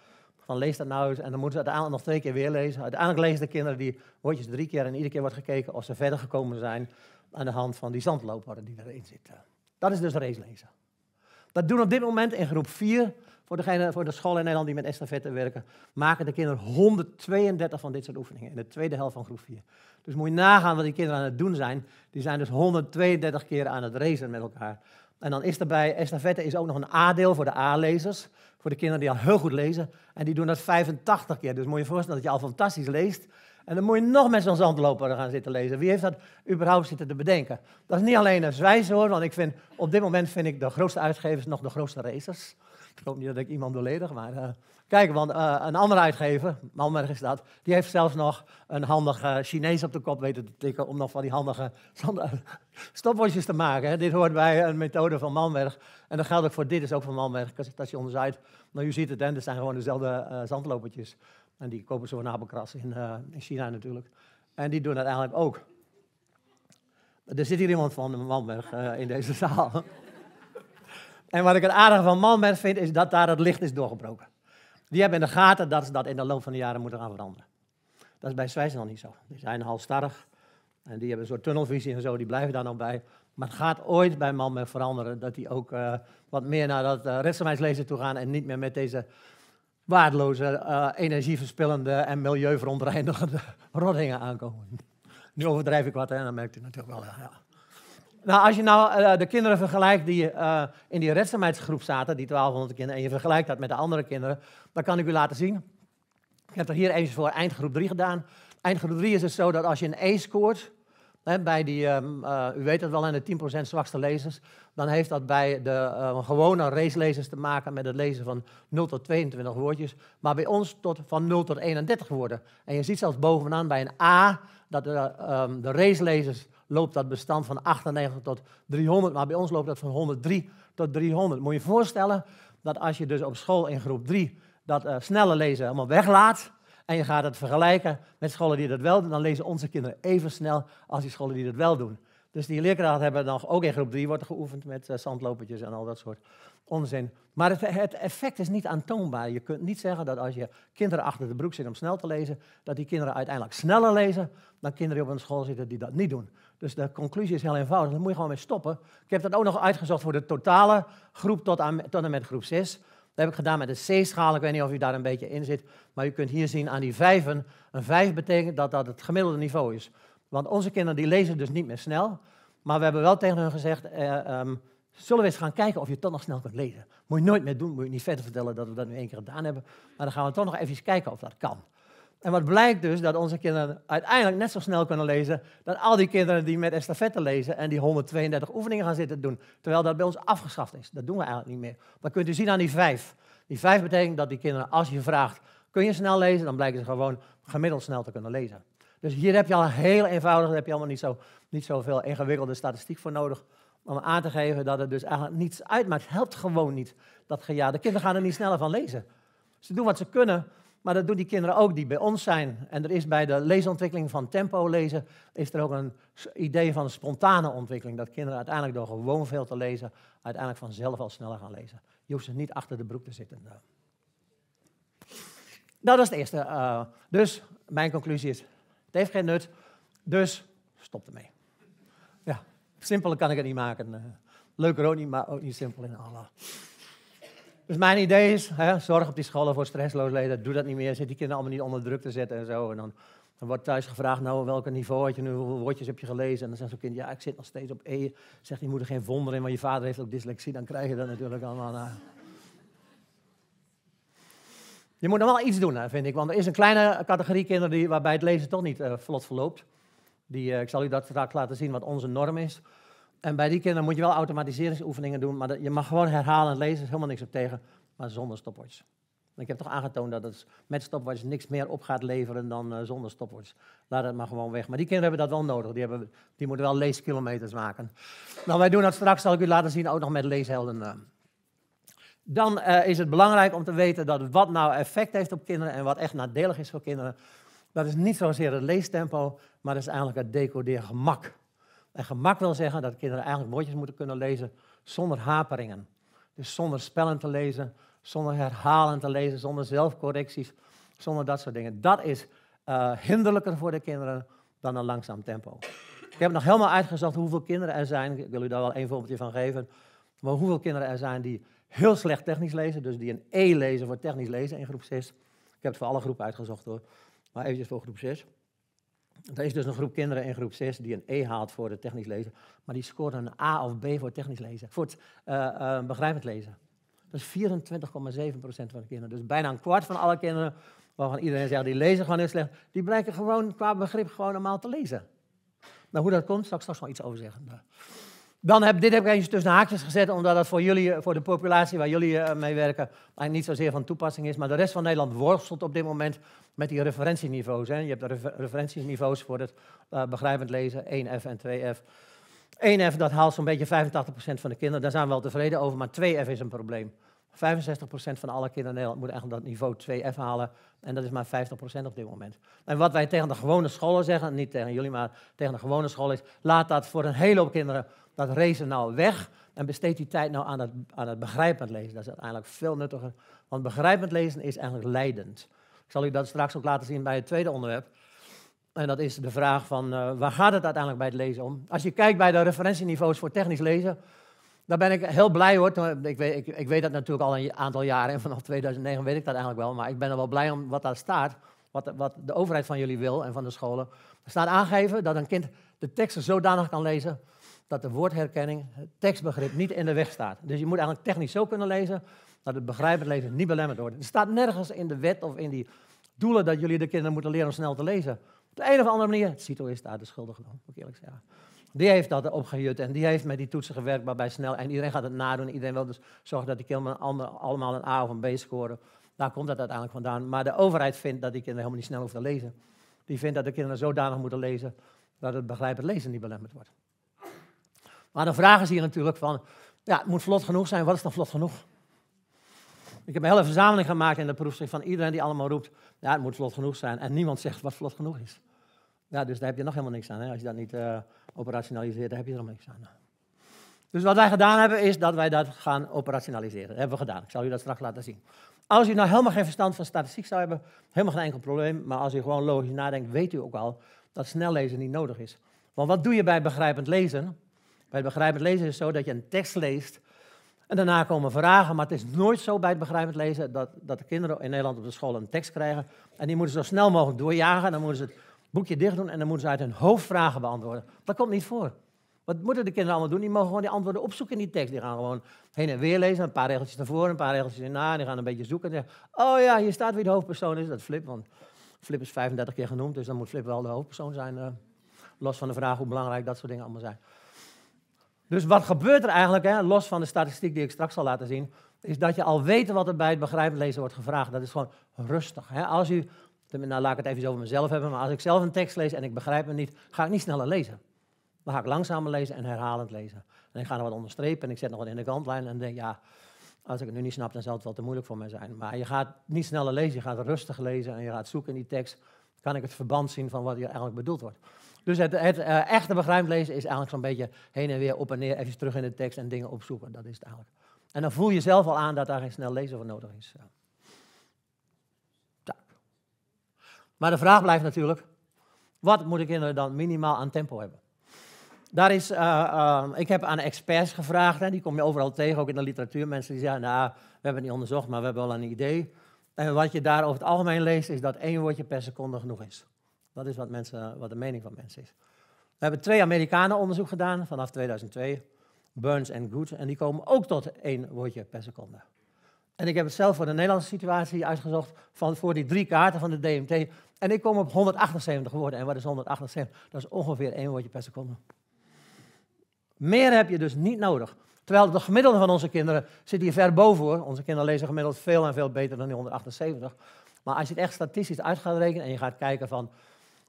van lees dat nou eens. En dan moeten ze uiteindelijk nog twee keer weer lezen. Uiteindelijk lezen de kinderen die woordjes drie keer en iedere keer wordt gekeken of ze verder gekomen zijn aan de hand van die zandloper die erin zitten. Dat is dus race lezen. Dat doen op dit moment in groep 4, voor, degene, voor de scholen in Nederland die met estafette werken, maken de kinderen 132 van dit soort oefeningen in de tweede helft van groep 4. Dus moet je nagaan wat die kinderen aan het doen zijn. Die zijn dus 132 keer aan het racen met elkaar. En dan is erbij, estafette is ook nog een aandeel voor de A-lezers. Voor de kinderen die al heel goed lezen. En die doen dat 85 keer. Dus moet je je voorstellen dat je al fantastisch leest. En dan moet je nog met zo'n zandloper gaan zitten lezen. Wie heeft dat überhaupt zitten te bedenken? Dat is niet alleen een zwijs hoor, want ik vind, op dit moment vind ik de grootste uitgevers nog de grootste racers. Ik hoop niet dat ik iemand beledig, maar eh, Kijk, want eh, een andere uitgever, Manberg is dat, die heeft zelfs nog een handige Chinees op de kop weten te tikken om nog van die handige stopwatches te maken. Dit hoort bij een methode van Malmberg. En dat geldt ook voor dit, is ook van Malmberg. Als je onderzijt, nou je ziet het, en zijn gewoon dezelfde uh, zandlopertjes. En die kopen ze van Abelkras in, eh, in China natuurlijk. En die doen dat eigenlijk ook. Er zit hier iemand van Malmberg in deze zaal. en wat ik het aardige van Malmberg vind, is dat daar het licht is doorgebroken. Die hebben in de gaten dat ze dat in de loop van de jaren moeten gaan veranderen. Dat is bij Zwijzen nog niet zo. Die zijn halstarrig en die hebben een soort tunnelvisie en zo, die blijven daar nog bij. Maar het gaat ooit bij mannen veranderen dat die ook eh, wat meer naar dat uh, toe gaan en niet meer met deze waardeloze, uh, energieverspillende en milieuverontreinigende roddingen aankomen. Nu overdrijf ik wat, en dan merkt u natuurlijk wel. Ja. Nou, als je nou eh, de kinderen vergelijkt die eh, in die redzaamheidsgroep zaten, die 1200 kinderen, en je vergelijkt dat met de andere kinderen, dan kan ik u laten zien. Ik heb er hier eentje voor eindgroep 3 gedaan. Eindgroep 3 is het zo dat als je een E scoort, hè, bij die, ehm, eh, u weet het wel, in de 10% zwakste lezers, dan heeft dat bij de gewone racelezers te maken met het lezen van 0 tot 22 woordjes, maar bij ons tot, van 0 tot 31 woorden. En je ziet zelfs bovenaan bij een A dat de, ehm, de racelezers loopt dat bestand van 98 tot 300, maar bij ons loopt dat van 103 tot 300. Moet je je voorstellen dat als je dus op school in groep 3 dat eh, snelle lezen helemaal weglaat en je gaat het vergelijken met scholen die dat wel doen, dan lezen onze kinderen even snel als die scholen die dat wel doen. Dus die leerkrachten hebben dan ook in groep 3 wordt geoefend met uh, zandlopertjes en al dat soort onzin. Maar het, het, effect is niet aantoonbaar. Je kunt niet zeggen dat als je kinderen achter de broek zit om snel te lezen, dat die kinderen uiteindelijk sneller lezen dan kinderen die op een school zitten die dat niet doen. Dus de conclusie is heel eenvoudig, daar moet je gewoon mee stoppen. Ik heb dat ook nog uitgezocht voor de totale groep tot, aan, tot en met groep 6. Dat heb ik gedaan met de C-schaal, ik weet niet of u daar een beetje in zit. Maar u kunt hier zien aan die vijven, een vijf betekent dat dat het gemiddelde niveau is. Want onze kinderen die lezen dus niet meer snel. Maar we hebben wel tegen hun gezegd, eh, ehm, zullen we eens gaan kijken of je toch nog snel kunt lezen. Moet je nooit meer doen, moet je niet verder vertellen dat we dat nu één keer gedaan hebben. Maar dan gaan we toch nog even kijken of dat kan. En wat blijkt dus, dat onze kinderen uiteindelijk net zo snel kunnen lezen dan al die kinderen die met estafette lezen en die 132 oefeningen gaan zitten doen. Terwijl dat bij ons afgeschaft is. Dat doen we eigenlijk niet meer. Maar kunt u zien aan die vijf. Die vijf betekent dat die kinderen, als je vraagt, kun je snel lezen, dan blijken ze gewoon gemiddeld snel te kunnen lezen. Dus hier heb je al een heel eenvoudig, daar heb je allemaal niet, zo, niet zoveel ingewikkelde statistiek voor nodig. Om aan te geven dat het dus eigenlijk niets uitmaakt. Het helpt gewoon niet. Dat, ja, de kinderen gaan er niet sneller van lezen. Ze doen wat ze kunnen, maar dat doen die kinderen ook die bij ons zijn. En er is bij de leesontwikkeling van tempo lezen is er ook een idee van spontane ontwikkeling. Dat kinderen uiteindelijk door gewoon veel te lezen, uiteindelijk vanzelf al sneller gaan lezen. Je hoeft ze niet achter de broek te zitten. Nou, dat is het eerste. Eh. dus mijn conclusie is, het heeft geen nut, dus stop ermee. Ja, simpeler kan ik het niet maken. Eh. Leuker ook niet, maar ook niet simpel in Allah. Dus mijn idee is, hè, zorg op die scholen voor stressloos leden. Doe dat niet meer. Zet die kinderen allemaal niet onder druk te zetten en zo. En dan, wordt thuis gevraagd, nou, welk niveau had je nu, hoeveel woordjes heb je gelezen? En dan zegt zo'n kind, ja, ik zit nog steeds op E. Zegt die moeder geen wonder in, want je vader heeft ook dyslexie. Dan krijg je dat natuurlijk allemaal. Nou. Je moet dan wel iets doen, vind ik. Want er is een kleine categorie kinderen die, waarbij het lezen toch niet eh, vlot verloopt. Die, eh, ik zal u dat straks laten zien wat onze norm is. En bij die kinderen moet je wel automatiseringsoefeningen doen, maar je mag gewoon herhalen en lezen, er is helemaal niks op tegen, maar zonder stopwatch. Ik heb toch aangetoond dat het met stopwatch niks meer op gaat leveren dan eh, zonder stopwatch. Laat het maar gewoon weg. Maar die kinderen hebben dat wel nodig. Die, hebben, die moeten wel leeskilometers maken. Nou, wij doen dat straks, zal ik u laten zien, ook nog met leeshelden. Eh. Dan eh, is het belangrijk om te weten dat wat nou effect heeft op kinderen en wat echt nadelig is voor kinderen. Dat is niet zozeer het leestempo, maar dat is eigenlijk het decodeergemak. En gemak wil zeggen dat kinderen eigenlijk woordjes moeten kunnen lezen zonder haperingen. Dus zonder spellen te lezen, zonder herhalen te lezen, zonder zelfcorrecties, zonder dat soort dingen. Dat is eh, hinderlijker voor de kinderen dan een langzaam tempo. Ik heb nog helemaal uitgezocht hoeveel kinderen er zijn. Ik wil u daar wel een voorbeeldje van geven. Maar hoeveel kinderen er zijn die heel slecht technisch lezen, dus die een E lezen voor technisch lezen in groep 6. Ik heb het voor alle groepen uitgezocht hoor, maar eventjes voor groep 6. Er is dus een groep kinderen in groep 6 die een E haalt voor het technisch lezen, maar die scoort een A of B voor het technisch lezen, voor het eh, eh, begrijpend lezen. Dat is 24,7% van de kinderen. Dus bijna een kwart van alle kinderen, waarvan iedereen zegt die lezen gewoon heel slecht, die blijken gewoon qua begrip gewoon normaal te lezen. Nou, hoe dat komt, zal ik straks wel iets over zeggen. Dan heb, dit heb ik even tussen haakjes gezet, omdat dat voor jullie, voor de populatie waar jullie eh, mee werken, eigenlijk niet zozeer van toepassing is. Maar de rest van Nederland worstelt op dit moment met die referentieniveaus. Hè. Je hebt de referentieniveaus voor het eh, begrijpend lezen, 1F en 2F. 1F, dat haalt zo'n beetje 85% van de kinderen, daar zijn we wel tevreden over, maar 2F is een probleem. 65% van alle kinderen in Nederland moet eigenlijk dat niveau 2F halen. En dat is maar 50% op dit moment. En wat wij tegen de gewone scholen zeggen, niet tegen jullie, maar tegen de gewone scholen is... laat dat voor een hele hoop kinderen, dat racen nou weg. En besteed die tijd nou aan het, aan het begrijpend lezen. Dat is uiteindelijk veel nuttiger. Want begrijpend lezen is eigenlijk leidend. Ik zal u dat straks ook laten zien bij het tweede onderwerp. En dat is de vraag van eh, waar gaat het uiteindelijk bij het lezen om? Als je kijkt bij de referentieniveaus voor technisch lezen, daar ben ik heel blij hoor. Ik weet, ik, weet dat natuurlijk al een aantal jaren en vanaf 2009 weet ik dat eigenlijk wel. Maar ik ben er wel blij om wat daar staat, wat, wat de overheid van jullie wil en van de scholen. Er staat aangegeven dat een kind de teksten zodanig kan lezen dat de woordherkenning, het tekstbegrip niet in de weg staat. Dus je moet eigenlijk technisch zo kunnen lezen dat het begrijpend lezen niet belemmerd wordt. Er staat nergens in de wet of in die doelen dat jullie de kinderen moeten leren om snel te lezen. Op de een of andere manier, CITO is daar de schuldige van, moet ik eerlijk zeggen. Die heeft dat opgejut en die heeft met die toetsen gewerkt waarbij snel. En iedereen gaat het nadoen. Iedereen wil dus zorgen dat die kinderen allemaal een A of een B scoren. Daar komt dat uiteindelijk vandaan. Maar de overheid vindt dat die kinderen helemaal niet snel hoeven te lezen. Die vindt dat de kinderen zodanig moeten lezen dat het begrijpend lezen niet belemmerd wordt. Maar de vraag is hier natuurlijk van, ja, het moet vlot genoeg zijn. Wat is dan vlot genoeg? Ik heb een hele verzameling gemaakt in de proefschrift van iedereen die allemaal roept, ja, het moet vlot genoeg zijn. En niemand zegt wat vlot genoeg is. Ja, dus daar heb je nog helemaal niks aan. Hè? Als je dat niet eh, operationaliseert, heb je er nog niks aan. Dus wat wij gedaan hebben, is dat wij dat gaan operationaliseren. Dat hebben we gedaan. Ik zal u dat straks laten zien. Als u nou helemaal geen verstand van statistiek zou hebben, helemaal geen enkel probleem. Maar als u gewoon logisch nadenkt, weet u ook al dat snel lezen niet nodig is. Want wat doe je bij begrijpend lezen? Bij begrijpend lezen is het zo dat je een tekst leest en daarna komen vragen. Maar het is nooit zo bij het begrijpend lezen dat, dat de kinderen in Nederland op de school een tekst krijgen. En die moeten zo snel mogelijk doorjagen. Dan moeten ze het boekje dicht doen en dan moeten ze uit hun hoofd vragen beantwoorden. Dat komt niet voor. Wat moeten de kinderen allemaal doen? Die mogen gewoon die antwoorden opzoeken in die tekst. Die gaan gewoon heen en weer lezen, een paar regeltjes naar voren, een paar regeltjes en Die gaan een beetje zoeken en zeggen, oh ja, hier staat wie de hoofdpersoon is. Dat is Flip, want Flip is 35 keer genoemd, dus dan moet Flip wel de hoofdpersoon zijn. Eh, los van de vraag hoe belangrijk dat soort dingen allemaal zijn. Dus wat gebeurt er eigenlijk, hè, los van de statistiek die ik straks zal laten zien, is dat je al weet wat er bij het begrijpend lezen wordt gevraagd. Dat is gewoon rustig. Hè? Als u nou laat ik het even over mezelf hebben, maar als ik zelf een tekst lees en ik begrijp hem niet, ga ik niet sneller lezen. Dan ga ik langzamer lezen en herhalend lezen. En ik ga er wat onderstrepen en ik zet nog wat in de kantlijn en denk, ja, als ik het nu niet snap, dan zal het wel te moeilijk voor mij zijn. Maar je gaat niet sneller lezen, je gaat rustig lezen en je gaat zoeken in die tekst, kan ik het verband zien van wat hier eigenlijk bedoeld wordt. Dus het, het eh, echte begrijpend lezen is eigenlijk zo'n beetje heen en weer, op en neer, even terug in de tekst en dingen opzoeken. Dat is het eigenlijk. En dan voel je zelf al aan dat daar geen snel lezen voor nodig is. Maar de vraag blijft natuurlijk, wat moet kinderen nou dan minimaal aan tempo hebben? Daar is, eh, eh, ik heb aan experts gevraagd, hè, die kom je overal tegen, ook in de literatuur. Mensen die zeggen, nou, we hebben het niet onderzocht, maar we hebben wel een idee. En wat je daar over het algemeen leest, is dat één woordje per seconde genoeg is. Dat is wat, mensen, wat de mening van mensen is. We hebben twee Amerikanen onderzoek gedaan vanaf 2002, Burns en Good, en die komen ook tot één woordje per seconde. En ik heb het zelf voor de Nederlandse situatie uitgezocht, van, voor die drie kaarten van de DMT en ik kom op 178 woorden. En wat is 178? Dat is ongeveer één woordje per seconde. Meer heb je dus niet nodig. Terwijl de gemiddelde van onze kinderen zit hier ver boven. Hoor. Onze kinderen lezen gemiddeld veel en veel beter dan die 178. Maar als je het echt statistisch uit gaat rekenen en je gaat kijken van...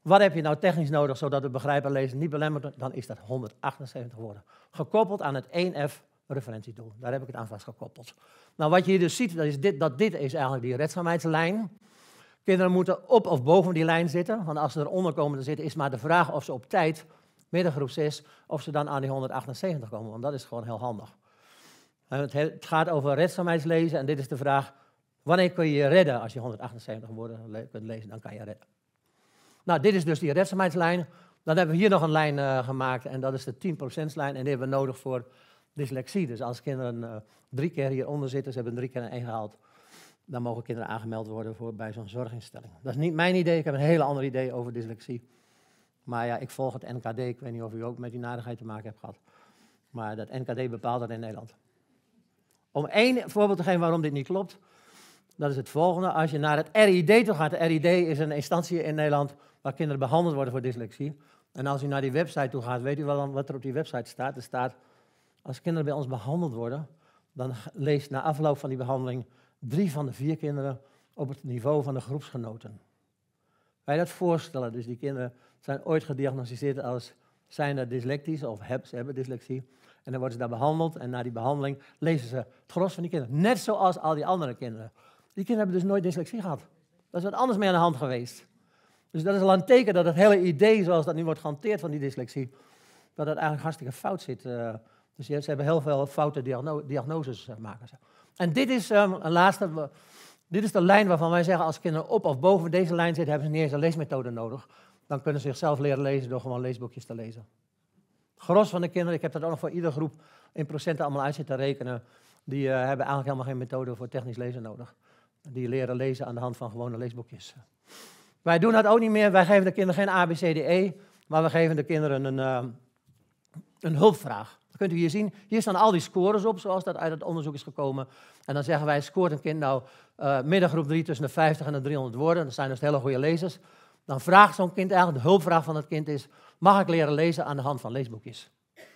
wat heb je nou technisch nodig zodat het begrijpen lezen niet belemmerd dan is dat 178 woorden. Gekoppeld aan het 1F referentiedoel. Daar heb ik het aan vastgekoppeld. Nou, wat je hier dus ziet, dat, is dit, dat dit is eigenlijk die redzaamheidslijn... Kinderen moeten op of boven die lijn zitten, want als ze eronder komen te zitten, is maar de vraag of ze op tijd, middengroep 6, of ze dan aan die 178 komen, want dat is gewoon heel handig. Eh, het gaat over redzaamheidslezen en dit is de vraag, wanneer kun je je redden als je 178 woorden kunt lezen, dan kan je redden. Nou, dit is dus die redzaamheidslijn. Dan hebben we hier nog een lijn eh, gemaakt en dat is de 10% lijn en die hebben we nodig voor dyslexie. Dus als kinderen eh, drie keer hieronder zitten, ze hebben drie keer een 1 gehaald, dan mogen kinderen aangemeld worden voor, bij zo'n zorginstelling. Dat is niet mijn idee, ik heb een hele ander idee over dyslexie. Maar ja, ik volg het NKD, ik weet niet of u ook met die nadigheid te maken hebt gehad. Maar dat NKD bepaalt dat in Nederland. Om één voorbeeld te geven waarom dit niet klopt, dat is het volgende. Als je naar het RID toe gaat, de RID is een instantie in Nederland waar kinderen behandeld worden voor dyslexie. En als u naar die website toe gaat, weet u wel wat er op die website staat? Er staat, als kinderen bij ons behandeld worden, dan leest na afloop van die behandeling drie van de vier kinderen op het niveau van de groepsgenoten. Wij dat voorstellen, dus die kinderen zijn ooit gediagnosticeerd als zijn dat dyslectisch of heb, ze hebben dyslexie. En dan worden ze daar behandeld en na die behandeling lezen ze het gros van die kinderen. Net zoals al die andere kinderen. Die kinderen hebben dus nooit dyslexie gehad. Dat is wat anders mee aan de hand geweest. Dus dat is al een teken dat het hele idee zoals dat nu wordt gehanteerd van die dyslexie, dat dat eigenlijk hartstikke fout zit. Eh. dus ze hebben heel veel foute diagnoses eh, maken en dit is ehm, een laatste. Dit is de lijn waarvan wij zeggen als kinderen op of boven deze lijn zitten, hebben ze niet eens een leesmethode nodig. Dan kunnen ze zichzelf leren lezen door gewoon leesboekjes te lezen. Gros van de kinderen, ik heb dat ook nog voor iedere groep in procenten allemaal uit zitten rekenen, die eh, hebben eigenlijk helemaal geen methode voor technisch lezen nodig. Die leren lezen aan de hand van gewone leesboekjes. Wij doen dat ook niet meer. Wij geven de kinderen geen ABCDE, maar we geven de kinderen een, ehm, een hulpvraag. Kunt u hier zien? Hier staan al die scores op, zoals dat uit het onderzoek is gekomen. En dan zeggen wij, scoort een kind nou uh, middengroep 3 tussen de 50 en de 300 woorden? Dat zijn dus hele goede lezers. Dan vraagt zo'n kind eigenlijk, de hulpvraag van het kind is, mag ik leren lezen aan de hand van leesboekjes?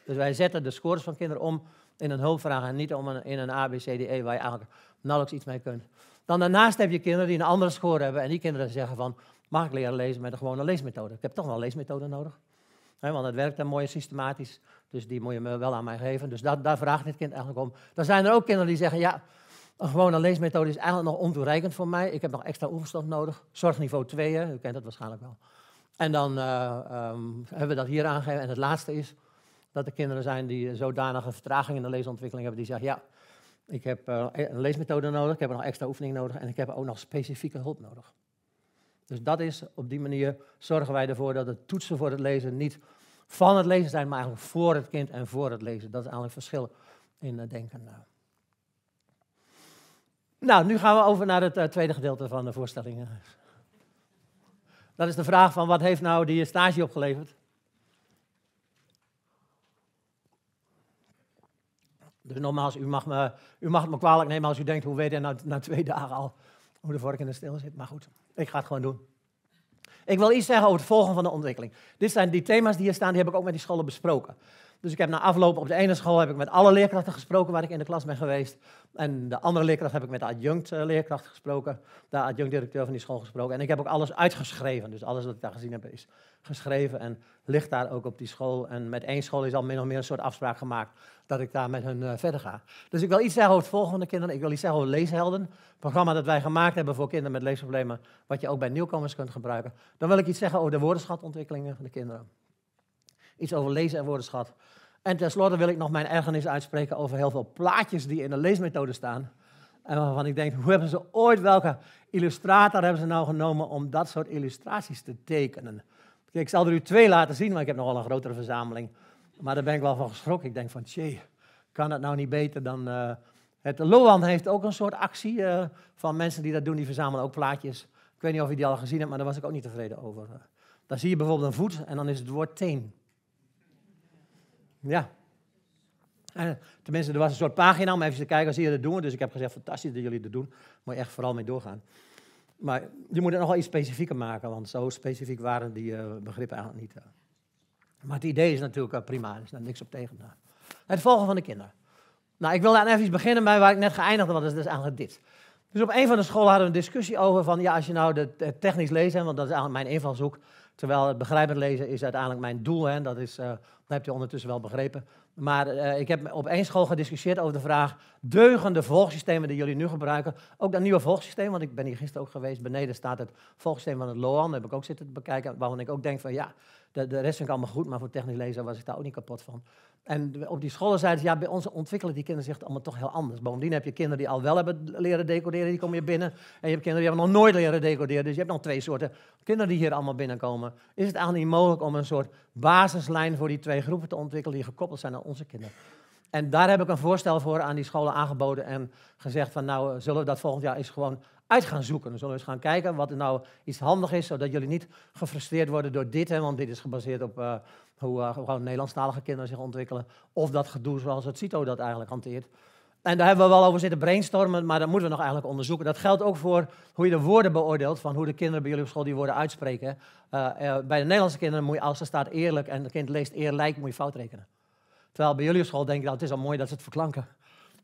Dus wij zetten de scores van kinderen om in een hulpvraag en niet om een, in een ABCDE waar je eigenlijk nauwelijks iets mee kunt. Dan daarnaast heb je kinderen die een andere score hebben en die kinderen zeggen van, mag ik leren lezen met een gewone leesmethode? Ik heb toch wel een leesmethode nodig want het werkt dan mooi systematisch. Dus die moet je me wel aan mij geven. Dus dat, daar vraagt dit kind eigenlijk om. Dan zijn er ook kinderen die zeggen, ja, een gewone leesmethode is eigenlijk nog ontoereikend voor mij. Ik heb nog extra oefenstand nodig. Zorgniveau 2, e u kent dat waarschijnlijk wel. En dan eh, ehm, hebben we dat hier aangegeven. En het laatste is dat er kinderen zijn die zodanige vertraging in de leesontwikkeling hebben. Die zeggen, ja, ik heb eh, een leesmethode nodig, ik heb nog extra oefening nodig en ik heb ook nog specifieke hulp nodig. Dus dat is, op die manier zorgen wij ervoor dat de toetsen voor het lezen niet van het lezen zijn, maar eigenlijk voor het kind en voor het lezen. Dat is eigenlijk het verschil in het eh, denken. Eh. Nou, nu gaan we over naar het eh, tweede gedeelte van de voorstelling. Dat is de vraag van wat heeft nou die stage opgeleverd? Dus nogmaals, u mag, me, u mag het me kwalijk nemen als u denkt, hoe weet hij na, nou, na twee dagen al hoe de vork in de steel zit. Maar goed, ik ga het gewoon doen. Ik wil iets zeggen over het volgen van de ontwikkeling. Dit zijn die thema's die hier staan, die heb ik ook met die scholen besproken. Dus ik heb na afloop op de ene school heb ik met alle leerkrachten gesproken waar ik in de klas ben geweest. En de andere leerkracht heb ik met de adjunct eh, leerkracht gesproken, de adjunct-directeur van die school gesproken. En ik heb ook alles uitgeschreven, dus alles wat ik daar gezien heb is geschreven en ligt daar ook op die school. En met één school is al min of meer een soort afspraak gemaakt dat ik daar met hun eh, verder ga. Dus ik wil iets zeggen over het volgende kinderen, ik wil iets zeggen over leeshelden. programma dat wij gemaakt hebben voor kinderen met leesproblemen, wat je ook bij nieuwkomers kunt gebruiken. Dan wil ik iets zeggen over de woordenschatontwikkelingen van de kinderen iets over lezen en woordenschat. En tenslotte wil ik nog mijn ergernis uitspreken over heel veel plaatjes die in de leesmethode staan. En waarvan ik denk, hoe hebben ze ooit, welke illustrator hebben ze nou genomen om dat soort illustraties te tekenen? Ik zal er u twee laten zien, want ik heb nogal een grotere verzameling. Maar daar ben ik wel van geschrokken. Ik denk van, tjee, kan dat nou niet beter dan... Uh, het Loan heeft ook een soort actie eh, van mensen die dat doen, die verzamelen ook plaatjes. Ik weet niet of u die al gezien hebt, maar daar was ik ook niet tevreden over. Eh, daar zie je bijvoorbeeld een voet en dan is het woord teen. Ja. Eh, tenminste, er was een soort pagina om even te kijken als jullie dat doen. Dus ik heb gezegd, fantastisch dat jullie dat doen. Moet je echt vooral mee doorgaan. Maar je moet het nogal iets specifieker maken, want zo specifiek waren die eh, begrippen eigenlijk niet. Eh. Maar het idee is natuurlijk prima, er is daar niks op tegen. Het volgen van de kinderen. Nou, ik wil daar even beginnen bij waar ik net geëindigd was, dat is eigenlijk dit. Dus op een van de scholen hadden we een discussie over van, ja, als je nou het technisch lezen, want dat is eigenlijk mijn invalshoek, terwijl het begrijpend lezen is uiteindelijk mijn doel, hè, dat is hebt u ondertussen wel begrepen. Maar eh, ik heb op één school gediscussieerd over de vraag: deugende volgsystemen die jullie nu gebruiken ook dat nieuwe volgsysteem? Want ik ben hier gisteren ook geweest. Beneden staat het volgsysteem van het Loan. Dat heb ik ook zitten bekijken. Waarvan ik ook denk: van ja, de, de rest vind ik allemaal goed. Maar voor technisch lezen was ik daar ook niet kapot van. En op die scholen zeiden ze, ja, bij ons ontwikkelen die kinderen zich allemaal toch heel anders. Bovendien heb je kinderen die al wel hebben leren decoderen, die komen hier binnen. En je hebt kinderen die hebben nog nooit leren decoderen. Dus je hebt nog twee soorten kinderen die hier allemaal binnenkomen. Is het eigenlijk niet mogelijk om een soort basislijn voor die twee groepen te ontwikkelen die gekoppeld zijn aan onze kinderen? En daar heb ik een voorstel voor aan die scholen aangeboden en gezegd van nou, eh, zullen we dat volgend jaar eens gewoon uit gaan zoeken. zullen we eens gaan kijken wat er nou iets handig is, zodat jullie niet gefrustreerd worden door dit, hè, want dit is gebaseerd op, eh, hoe, uh, Nederlandstalige kinderen zich ontwikkelen. Of dat gedoe zoals het CITO dat eigenlijk hanteert. En daar hebben we wel over zitten brainstormen, maar dat moeten we nog eigenlijk onderzoeken. Dat geldt ook voor hoe je de woorden beoordeelt, van hoe de kinderen bij jullie op school die woorden uitspreken. Eh, eh, bij de Nederlandse kinderen moet je, als er staat eerlijk en het kind leest eerlijk, moet je fout rekenen. Terwijl bij jullie op school denk ik, dat nou, het is al mooi dat ze het verklanken.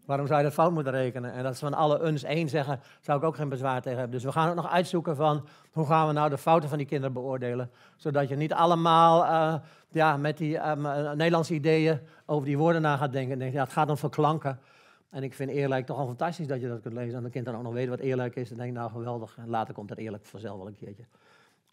Waarom zou je dat fout moeten rekenen? En dat ze van alle uns één zeggen, zou ik ook geen bezwaar tegen hebben. Dus we gaan ook nog uitzoeken van hoe gaan we nou de fouten van die kinderen beoordelen. Zodat je niet allemaal eh, ja, met die eh, eh, Nederlandse ideeën over die woorden na gaat denken. En denkt, ja, het gaat om verklanken. En ik vind eerlijk toch al fantastisch dat je dat kunt lezen. En een kind dan ook nog weet wat eerlijk is. En denk nou geweldig. En later komt dat eerlijk vanzelf wel een keertje.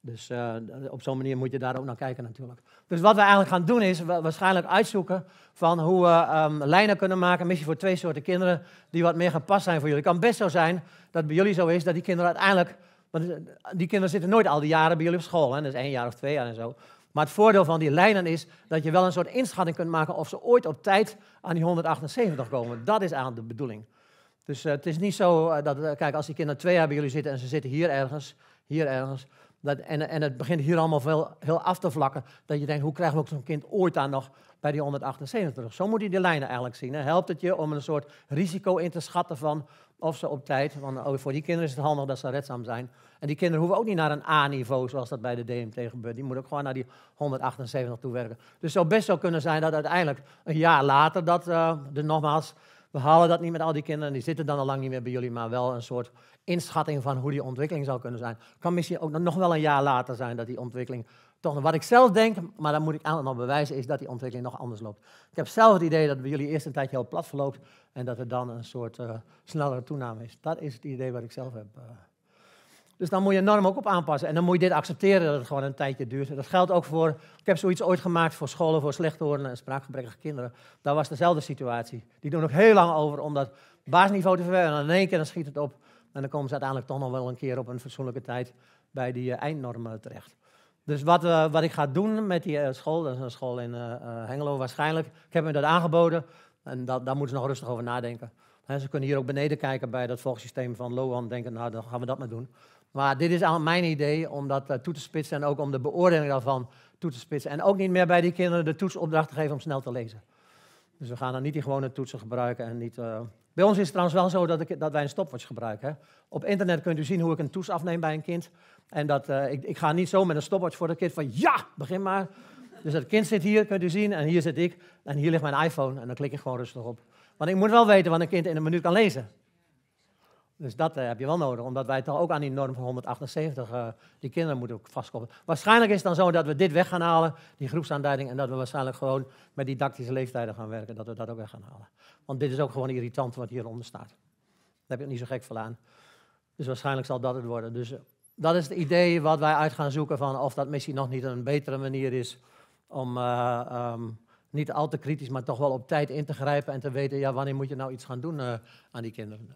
Dus eh, op zo'n manier moet je daar ook naar kijken natuurlijk. Dus wat we eigenlijk gaan doen is waarschijnlijk uitzoeken van hoe we ehm, lijnen kunnen maken, misschien voor twee soorten kinderen die wat meer gepast zijn voor jullie. Het kan best zo zijn dat bij jullie zo is dat die kinderen uiteindelijk, want eh, die kinderen zitten nooit al die jaren bij jullie op school, hè? dat is één jaar of twee jaar en zo. Maar het voordeel van die lijnen is dat je wel een soort inschatting kunt maken of ze ooit op tijd aan die 178 komen. Dat is aan de bedoeling. Dus eh, het is niet zo dat, kijk, als die kinderen twee jaar bij jullie zitten en ze zitten hier ergens, hier ergens, dat, en, en het begint hier allemaal veel, heel af te vlakken. Dat je denkt, hoe krijgen we ook zo'n kind ooit aan nog bij die 178? Zo moet je de lijnen eigenlijk zien. Helpt het je om een soort risico in te schatten van of ze op tijd... Want oh, voor die kinderen is het handig dat ze redzaam zijn. En die kinderen hoeven ook niet naar een A-niveau zoals dat bij de DMT gebeurt. Die moeten ook gewoon naar die 178 toe werken. Dus het zou best wel kunnen zijn dat uiteindelijk een jaar later dat... Uh, de nogmaals, we halen dat niet met al die kinderen. Die zitten dan al lang niet meer bij jullie, maar wel een soort inschatting van hoe die ontwikkeling zou kunnen zijn. Kan misschien ook nog wel een jaar later zijn dat die ontwikkeling toch wat ik zelf denk, maar dan moet ik aan nog bewijzen, is dat die ontwikkeling nog anders loopt. Ik heb zelf het idee dat bij jullie eerst een tijdje heel plat verloopt en dat er dan een soort eh, snellere toename is. Dat is het idee wat ik zelf heb. Eh. Dus dan moet je norm ook op aanpassen. En dan moet je dit accepteren dat het gewoon een tijdje duurt. dat geldt ook voor. Ik heb zoiets ooit gemaakt voor scholen voor slechthorende en spraakgebrekkige kinderen. Daar was dezelfde situatie. Die doen ook heel lang over om dat baasniveau te verwerken. En in één keer dan schiet het op. En dan komen ze uiteindelijk toch nog wel een keer op een fatsoenlijke tijd bij die eh, eindnormen eh, terecht. Dus wat, eh, wat ik ga doen met die school, dat is een school in uh, Hengelo waarschijnlijk. Ik heb me dat aangeboden en dat, daar moeten ze nog rustig over nadenken. ze kunnen hier ook beneden kijken bij dat volgsysteem van Lowan denken, nou dan gaan we dat maar doen. Maar dit is al mijn idee om dat toe te spitsen en ook om de beoordeling daarvan toe te spitsen. En ook niet meer bij die kinderen de toetsopdracht te geven om snel te lezen. Dus we gaan dan niet die gewone toetsen gebruiken en niet bij ons is het trouwens wel zo dat, ik, dat wij een stopwatch gebruiken. Hè. Op internet kunt u zien hoe ik een toes afneem bij een kind. En dat, eh, ik, ik, ga niet zo met een stopwatch voor het kind van ja, begin maar. Dus het kind zit hier, kunt u zien, en hier zit ik. En hier ligt mijn iPhone en dan klik ik gewoon rustig op. Want ik moet wel weten wat een kind in een minuut kan lezen. Dus dat eh, heb je wel nodig, omdat wij toch ook aan die norm van 178 eh, die kinderen moeten ook vastkoppelen. Waarschijnlijk is het dan zo dat we dit weg gaan halen, die groepsaanduiding, en dat we waarschijnlijk gewoon met didactische leeftijden gaan werken, dat we dat ook weg gaan halen. Want dit is ook gewoon irritant wat hieronder staat. Daar heb je het niet zo gek van aan. Dus waarschijnlijk zal dat het worden. Dus eh, dat is het idee wat wij uit gaan zoeken van of dat misschien nog niet een betere manier is om ehm, niet al te kritisch, maar toch wel op tijd in te grijpen en te weten, ja, wanneer moet je nou iets gaan doen aan die kinderen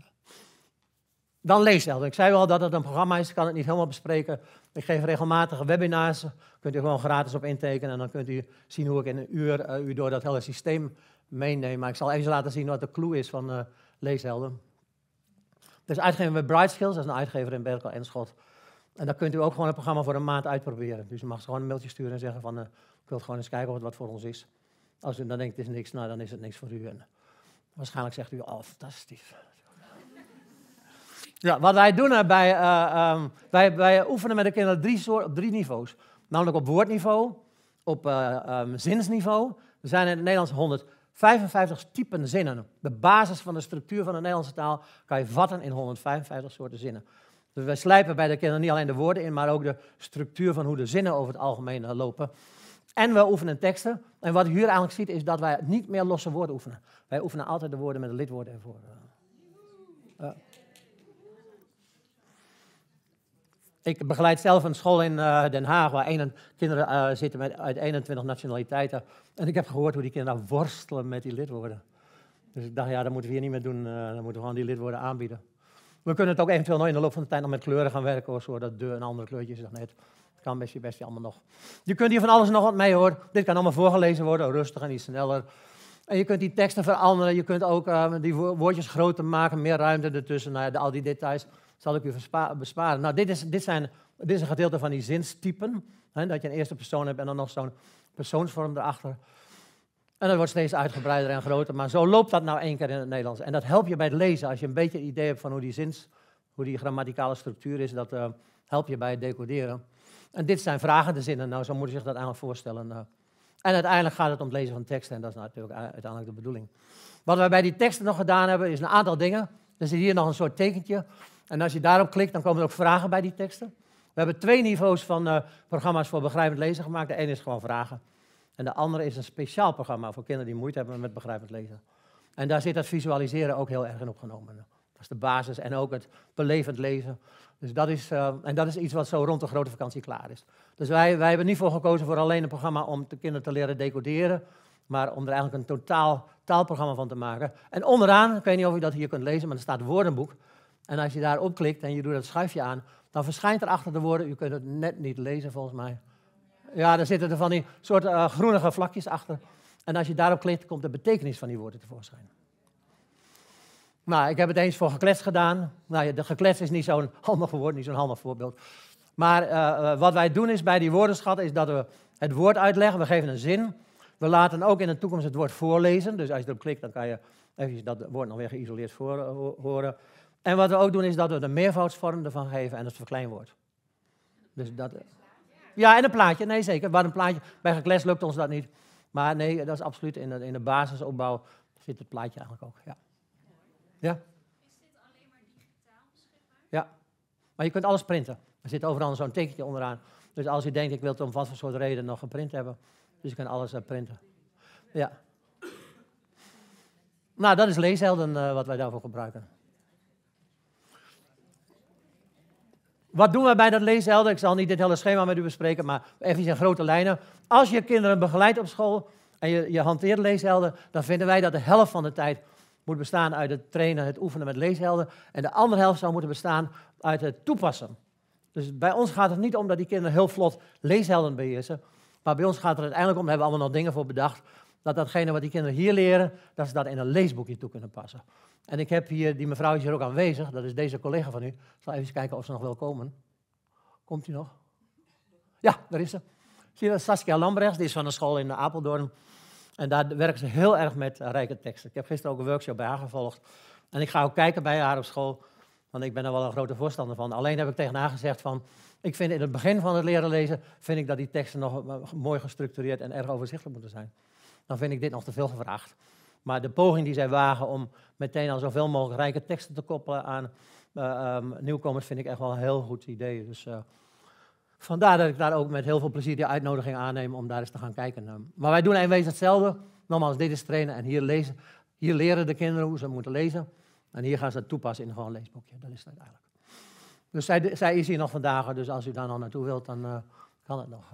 dan lees Ik zei wel dat het een programma is, ik kan het niet helemaal bespreken. Ik geef regelmatige webinars, kunt u gewoon gratis op intekenen en dan kunt u zien hoe ik in een uur eh, u door dat hele systeem meeneem. Maar ik zal even laten zien wat de clue is van uh, leeshelden. Dus uitgeven met Bright Skills, dat is een uitgever in Berkel en Schot. En dan kunt u ook gewoon het programma voor een maand uitproberen. Dus u mag gewoon een mailtje sturen en zeggen van, uh, eh, ik wil gewoon eens kijken of het wat voor ons is. Als u dan denkt, het is niks, nou dan is het niks voor u. En waarschijnlijk zegt u, oh fantastisch, ja, wat wij doen bij, eh, ehm, wij, wij oefenen met de kinderen drie op drie niveaus. Namelijk op woordniveau, op eh, ehm, zinsniveau. Er zijn in het Nederlands 155 typen zinnen. De basis van de structuur van de Nederlandse taal kan je vatten in 155 soorten zinnen. Dus wij slijpen bij de kinderen niet alleen de woorden in, maar ook de structuur van hoe de zinnen over het algemeen eh, lopen. En we oefenen teksten. En wat u hier eigenlijk ziet is dat wij niet meer losse woorden oefenen. Wij oefenen altijd de woorden met de lidwoorden ervoor. Ik begeleid zelf een school in eh, Den Haag waar een, kinderen eh, zitten met, uit 21 nationaliteiten. En ik heb gehoord hoe die kinderen worstelen met die lidwoorden. Dus ik dacht, ja, dat moeten we hier niet meer doen. Eh, dan moeten we gewoon die lidwoorden aanbieden. We kunnen het ook eventueel nog in de loop van de tijd nog met kleuren gaan werken of zo. Dat de en andere kleurtjes is dan net. Dat kan best, best allemaal nog. Je kunt hier van alles nog wat mee hoor. Dit kan allemaal voorgelezen worden, rustig en iets sneller. En je kunt die teksten veranderen. Je kunt ook die woordjes groter maken, meer ruimte ertussen. Nou ja, al die details zal ik u besparen. Nou, dit is, dit, zijn, dit een gedeelte van die zinstypen. Hè, dat je een eerste persoon hebt en dan nog zo'n persoonsvorm erachter. En dat wordt steeds uitgebreider en groter. Maar zo loopt dat nou één keer in het Nederlands. En dat helpt je bij het lezen. Als je een beetje een idee hebt van hoe die zins, hoe die grammaticale structuur is, dat uh, helpt je bij het decoderen. En dit zijn vragende zinnen. Nou, zo moet je zich dat eigenlijk voorstellen. Eh. En uiteindelijk gaat het om het lezen van teksten. En dat is nou natuurlijk uiteindelijk de bedoeling. Wat wij bij die teksten nog gedaan hebben, is een aantal dingen. Er zit hier nog een soort tekentje. En als je daarop klikt, dan komen er ook vragen bij die teksten. We hebben twee niveaus van eh, programma's voor begrijpend lezen gemaakt. De ene is gewoon vragen. En de andere is een speciaal programma voor kinderen die moeite hebben met begrijpend lezen. En daar zit dat visualiseren ook heel erg in opgenomen. Dat is de basis en ook het belevend lezen. Dus dat is, eh, en dat is iets wat zo rond de grote vakantie klaar is. Dus wij, wij hebben niet voor gekozen voor alleen een programma om de kinderen te leren decoderen. Maar om er eigenlijk een totaal taalprogramma van te maken. En onderaan, ik weet niet of je dat hier kunt lezen, maar er staat woordenboek. En als je daarop klikt en je doet dat schuifje aan, dan verschijnt er achter de woorden, u kunt het net niet lezen volgens mij. Ja, daar zitten er van die soort eh, groenige vlakjes achter. En als je daarop klikt, komt de betekenis van die woorden tevoorschijn. Nou, ik heb het eens voor geklets gedaan. Nou, de geklets is niet zo'n handig woord, niet zo'n handig voorbeeld. Maar eh, eh, wat wij doen is bij die woordenschat, is dat we het woord uitleggen, we geven een zin. We laten ook in de toekomst het woord voorlezen. Dus als je erop klikt, dan kan je even dat woord nog weer geïsoleerd voor, horen. En wat we ook doen is dat we de meervoudsvorm ervan geven en het verkleinwoord. Dus dat, ja, en een plaatje. Nee, zeker. Waar een plaatje. Bij gekles lukt ons dat niet. Maar nee, dat is absoluut in de, in de basisopbouw zit het plaatje eigenlijk ook. Ja. ja? Is dit alleen maar digitaal beschikbaar? Ja. Maar je kunt alles printen. Er zit overal zo'n tekentje onderaan. Dus als je denkt, ik wil het om wat voor soort reden nog geprint hebben. Dus je kan alles eh, printen. Ja. Nou, dat is leeshelden eh, wat wij daarvoor gebruiken. Wat doen we bij dat leeshelden? Ik zal niet dit hele schema met u bespreken, maar even in grote lijnen. Als je kinderen begeleidt op school en je, je hanteert leeshelden, dan vinden wij dat de helft van de tijd moet bestaan uit het trainen, het oefenen met leeshelden. En de andere helft zou moeten bestaan uit het toepassen. Dus bij ons gaat het niet om dat die kinderen heel vlot leeshelden beheersen. Maar bij ons gaat het uiteindelijk om, daar hebben we allemaal nog dingen voor bedacht, dat datgene wat die kinderen hier leren, dat ze dat in een leesboekje toe kunnen passen. En ik heb hier, die mevrouw is hier ook aanwezig, dat is deze collega van u. Ik zal even kijken of ze nog wil komen. Komt u nog? Ja, daar is ze. Zie je dat? Saskia Lambrechts, die is van een school in Apeldoorn. En daar werkt ze heel erg met rijke teksten. Ik heb gisteren ook een workshop bij haar gevolgd. En ik ga ook kijken bij haar op school, want ik ben er wel een grote voorstander van. Alleen heb ik tegen haar gezegd van, ik vind in het begin van het leren lezen, vind ik dat die teksten nog eh, mooi gestructureerd en erg overzichtelijk moeten zijn. Dan vind ik dit nog te veel gevraagd. Maar de poging die zij wagen om meteen al zoveel mogelijk rijke teksten te koppelen aan eh, ehm, nieuwkomers, vind ik echt wel een heel goed idee. Dus eh, vandaar dat ik daar ook met heel veel plezier die uitnodiging aanneem om daar eens te gaan kijken. maar wij doen in wezen hetzelfde. Nogmaals, dit is trainen en hier, lezen, hier leren de kinderen hoe ze moeten lezen. En hier gaan ze het toepassen in gewoon een leesboekje. Dat is het eigenlijk. Dus zij, zij, is hier nog vandaag, dus als u daar nog naartoe wilt, dan eh, kan het nog.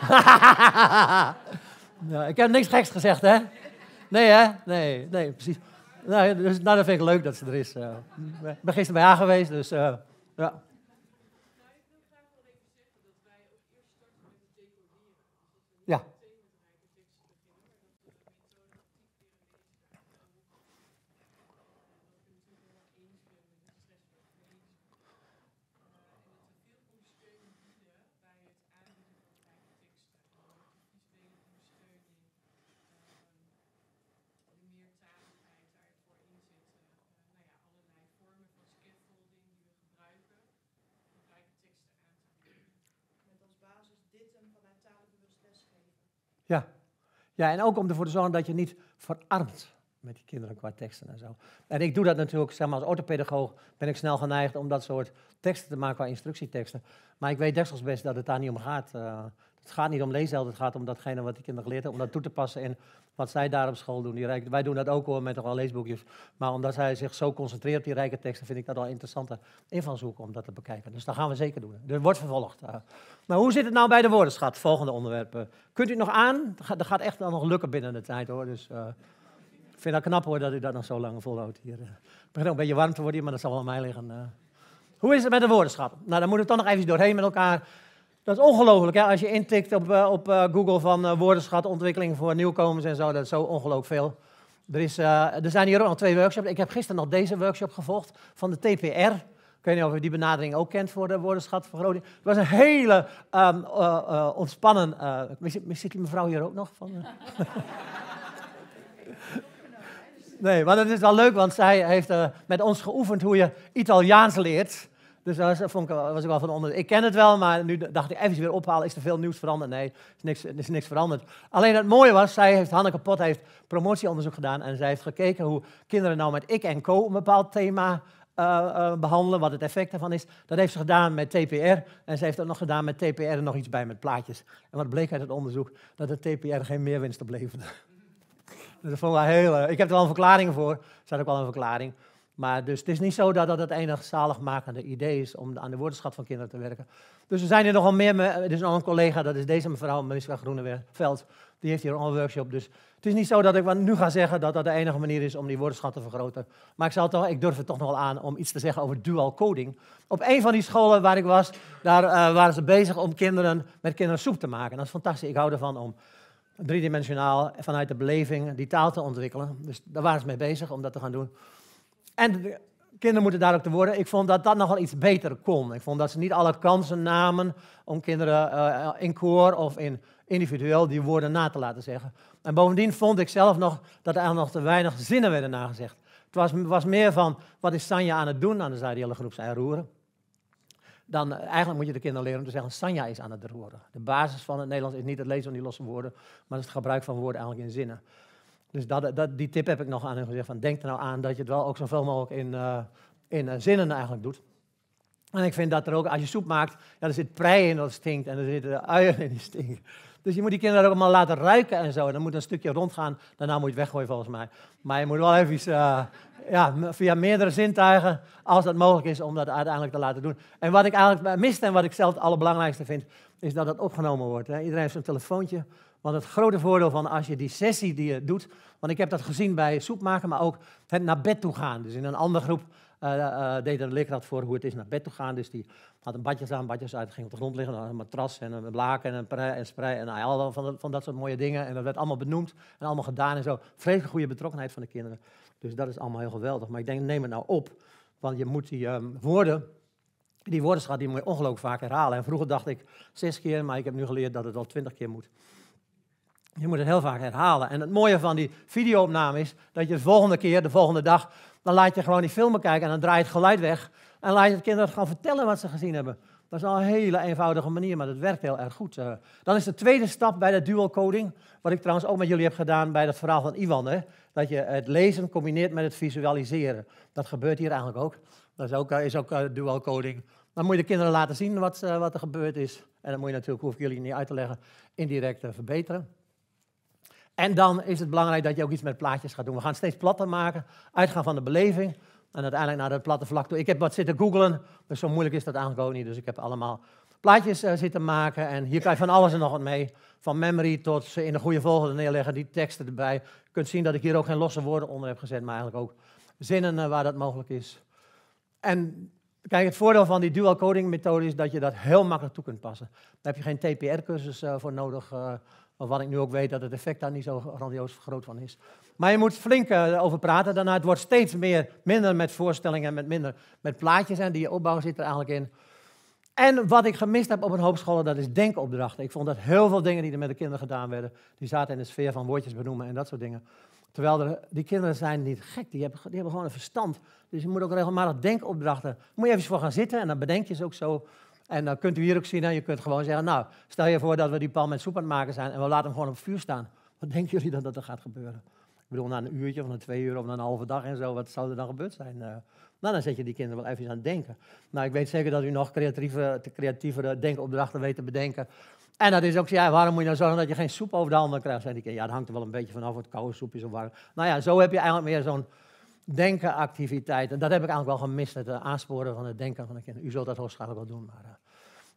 Ja, ik heb niks geks gezegd, hè? Nee, hè? Nee, nee, precies. Nou, dus, nou dat vind ik leuk dat ze er is. Eh. Ik ben gisteren bij haar geweest, dus eh, ja. Ja. ja, en ook om ervoor te zorgen dat je niet verarmt met die kinderen qua teksten en zo. En ik doe dat natuurlijk, zeg maar, als orthopedagoog ben ik snel geneigd om dat soort teksten te maken qua instructieteksten. Maar ik weet desnoods best dat het daar niet om gaat. Eh, het gaat niet om leeshelden, het gaat om datgene wat in kinderen geleerd hebben, om dat toe te passen in wat zij daar op school doen. Die wij doen dat ook hoor met al leesboekjes. Maar omdat zij zich zo concentreert op die rijke teksten, vind ik dat al interessante zoeken om dat te bekijken. Dus dat gaan we zeker doen. Er wordt vervolgd. Eh. Maar hoe zit het nou bij de woordenschat? Volgende onderwerp. Eh. Kunt u het nog aan? Dat gaat echt nog lukken binnen de tijd hoor. Dus eh. ik vind dat knap hoor dat u dat nog zo lang volhoudt hier. Het begint ook een beetje warm te worden hier, maar dat zal wel aan mij liggen. Hoe is het met de woordenschat? Nou, dan moeten we toch nog even doorheen met elkaar. Dat is ongelooflijk, als je intikt op, eh, op eh, Google van uh, eh, woordenschat, ontwikkeling voor nieuwkomers en zo, dat is zo ongelooflijk veel. Er, is, er zijn hier ook nog twee workshops. Ik heb gisteren nog deze workshop gevolgd van de TPR. Ik weet niet of u die benadering ook kent voor de woordenschatvergroting. Het was een hele um, ontspannen... zit die mevrouw hier ook nog? Van, nee, maar dat is wel leuk, want zij heeft met ons geoefend hoe je Italiaans leert... Dus dat vond ik, was ik wel van onder. Ik ken het wel, maar nu dacht ik even weer ophalen. Is er veel nieuws veranderd? Nee, is niks, is niks veranderd. Alleen het mooie was, zij heeft, Hanneke Pot heeft promotieonderzoek gedaan. En zij heeft gekeken hoe kinderen nou met ik en co een bepaald thema eh, eh, behandelen, wat het effect daarvan is. Dat heeft ze gedaan met TPR en ze heeft dat nog gedaan met TPR en nog iets bij met plaatjes. En wat bleek uit het onderzoek? Dat het TPR geen meerwinst opleverde. dus dat vond ik wel heel... Eh, ik heb er wel een verklaring voor, er staat ook wel een verklaring. Maar dus het is niet zo dat dat het enige zaligmakende idee is om aan de woordenschat van kinderen te werken. Dus er zijn er nogal meer. Er is nog een collega, dat is deze mevrouw, van Groeneveld. Die heeft hier al een workshop. Dus het is niet zo dat ik nu ga zeggen dat dat de enige manier is om die woordenschat te vergroten. Maar ik, zal toch, ik durf het toch nog wel aan om iets te zeggen over dual coding. Op een van die scholen waar ik was, daar eh, waren ze bezig om kinderen, met kinderen soep te maken. dat is fantastisch. Ik hou ervan om driedimensionaal vanuit de beleving die taal te ontwikkelen. Dus daar waren ze mee bezig om dat te gaan doen. En de kinderen moeten duidelijk te worden. Ik vond dat dat nog wel iets beter kon. Ik vond dat ze niet alle kansen namen om kinderen eh, in koor of in individueel die woorden na te laten zeggen. En bovendien vond ik zelf nog dat er nog te weinig zinnen werden nagezegd. Het was, was meer van, wat is Sanja aan het doen? aan nou, de hele groep zijn roeren. Dan eh, eigenlijk moet je de kinderen leren om te zeggen, Sanja is aan het roeren. De basis van het Nederlands is niet het lezen van die losse woorden, maar het, het gebruik van woorden eigenlijk in zinnen. Dus dat, dat, die tip heb ik nog aan hen gezegd. Van, denk er nou aan dat je het wel ook zoveel mogelijk in, eh, in eh, zinnen eigenlijk doet. En ik vind dat er ook, als je soep maakt, er zit prei in dat stinkt en er zitten uien in die stinken. Dus je moet die kinderen ook allemaal laten ruiken en zo. dan moet een stukje rondgaan, daarna moet je het weggooien volgens mij. Maar je moet wel even eh, ja, via meerdere zintuigen, als dat mogelijk is, om dat uiteindelijk te laten doen. En wat ik eigenlijk mist en wat ik zelf het allerbelangrijkste vind, is dat dat opgenomen wordt. Hè. Iedereen heeft zo'n telefoontje. Want het grote voordeel van als je die sessie die je doet, want ik heb dat gezien bij soep maken, maar ook het naar bed toe gaan. Dus in een andere groep uh, uh, deed er een leerkracht voor hoe het is naar bed toe gaan. Dus die had een badje aan, badjes uit, ging op de grond liggen, een matras en een laken en een prei en sprei en nou al van, van dat soort mooie dingen. En dat werd allemaal benoemd en allemaal gedaan en zo. Vreselijk goede betrokkenheid van de kinderen. Dus dat is allemaal heel geweldig. Maar ik denk, neem het nou op, want je moet die ehm, woorden die woordenschat die moet je ongelooflijk vaak herhalen. En vroeger dacht ik zes keer, maar ik heb nu geleerd dat het al twintig keer moet. Je moet het heel vaak herhalen. En het mooie van die videoopname is dat je de volgende keer, de volgende dag, dan laat je gewoon die filmen kijken en dan draait het geluid weg. En laat je de kinderen gewoon vertellen wat ze gezien hebben. Dat is al een hele eenvoudige manier, maar dat werkt heel erg goed. Eh. Dan is de tweede stap bij de dual coding, wat ik trouwens ook met jullie heb gedaan bij dat verhaal van Iwan. Hè? Dat je het lezen combineert met het visualiseren. Dat gebeurt hier eigenlijk ook. Dat is ook, eh, is ook eh, dual coding. Dan moet je de kinderen laten zien wat, wat er gebeurd is. En dan moet je natuurlijk, hoef ik jullie niet uit te leggen, indirect verbeteren. En dan is het belangrijk dat je ook iets met plaatjes gaat doen. We gaan steeds platter maken, uitgaan van de beleving en uiteindelijk naar de platte vlak toe. Ik heb wat zitten googlen, dus zo moeilijk is dat eigenlijk ook niet. Dus ik heb allemaal plaatjes eh, zitten maken en hier kan je van alles en nog wat mee. Van memory tot in de goede volgorde neerleggen, die teksten erbij. Je kunt zien dat ik hier ook geen losse woorden onder heb gezet, maar eigenlijk ook zinnen eh, waar dat mogelijk is. En Kijk, het voordeel van die dual coding methode is dat je dat heel makkelijk toe kunt passen. Daar heb je geen TPR-cursus eh, voor nodig wat ik nu ook weet dat het effect daar niet zo grandioos groot van is. Maar je moet flink eh, over praten. Daarna het wordt steeds meer, minder met voorstellingen en met minder met plaatjes. En die opbouw zit er eigenlijk in. En wat ik gemist heb op een hoop scholen, dat is denkopdrachten. Ik vond dat heel veel dingen die er met de kinderen gedaan werden, die zaten in de sfeer van woordjes benoemen en dat soort dingen. Terwijl die kinderen zijn niet gek, die hebben, die hebben gewoon een verstand. Dus je moet ook regelmatig denkopdrachten. Daar moet je even voor gaan zitten en dan bedenk je ze ook zo. En dan kunt u hier ook zien, hè, je kunt gewoon zeggen, nou, stel je voor dat we die pan met soep aan het maken zijn en we laten hem gewoon op vuur staan. Wat denken jullie dat, dat er gaat gebeuren? Ik bedoel, na een uurtje of na twee uur of na een halve dag en zo, wat zou er dan gebeurd zijn? Eh, nou, dan zet je die kinderen wel even aan het denken. Nou, ik weet zeker dat u nog creatieve, creatievere denkopdrachten weet te bedenken. En dat is ook, ja, waarom moet je nou zorgen dat je geen soep over de handen krijgt? Zei die kinderen. ja, dat hangt er wel een beetje vanaf, wat koude soep is of warm. Nou ja, zo heb je eigenlijk meer zo'n denkenactiviteit. En dat heb ik eigenlijk wel gemist, het eh, aansporen van het denken van de kinderen. U zult dat waarschijnlijk wel doen, maar... Eh,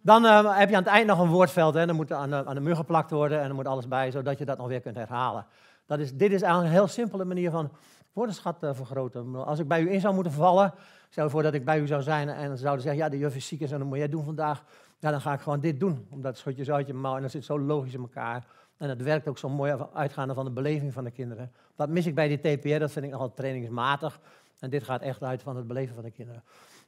dan eh, heb je aan het eind nog een woordveld. Hè? Dan moet aan de, aan de muur geplakt worden en er moet alles bij, zodat je dat nog weer kunt herhalen. Dat is, dit is eigenlijk een heel simpele manier van woordenschat eh, vergroten. Als ik bij u in zou moeten vallen, stel voor dat ik bij u zou zijn en zou zouden zeggen, ja, de juf is ziek en dat moet jij doen vandaag. Ja, dan ga ik gewoon dit doen, omdat zo uit je mouw en dat zit zo logisch in elkaar. En dat werkt ook zo mooi uitgaande van de beleving van de kinderen. Wat mis ik bij die TPR, dat vind ik nogal trainingsmatig. En dit gaat echt uit van het beleven van de kinderen.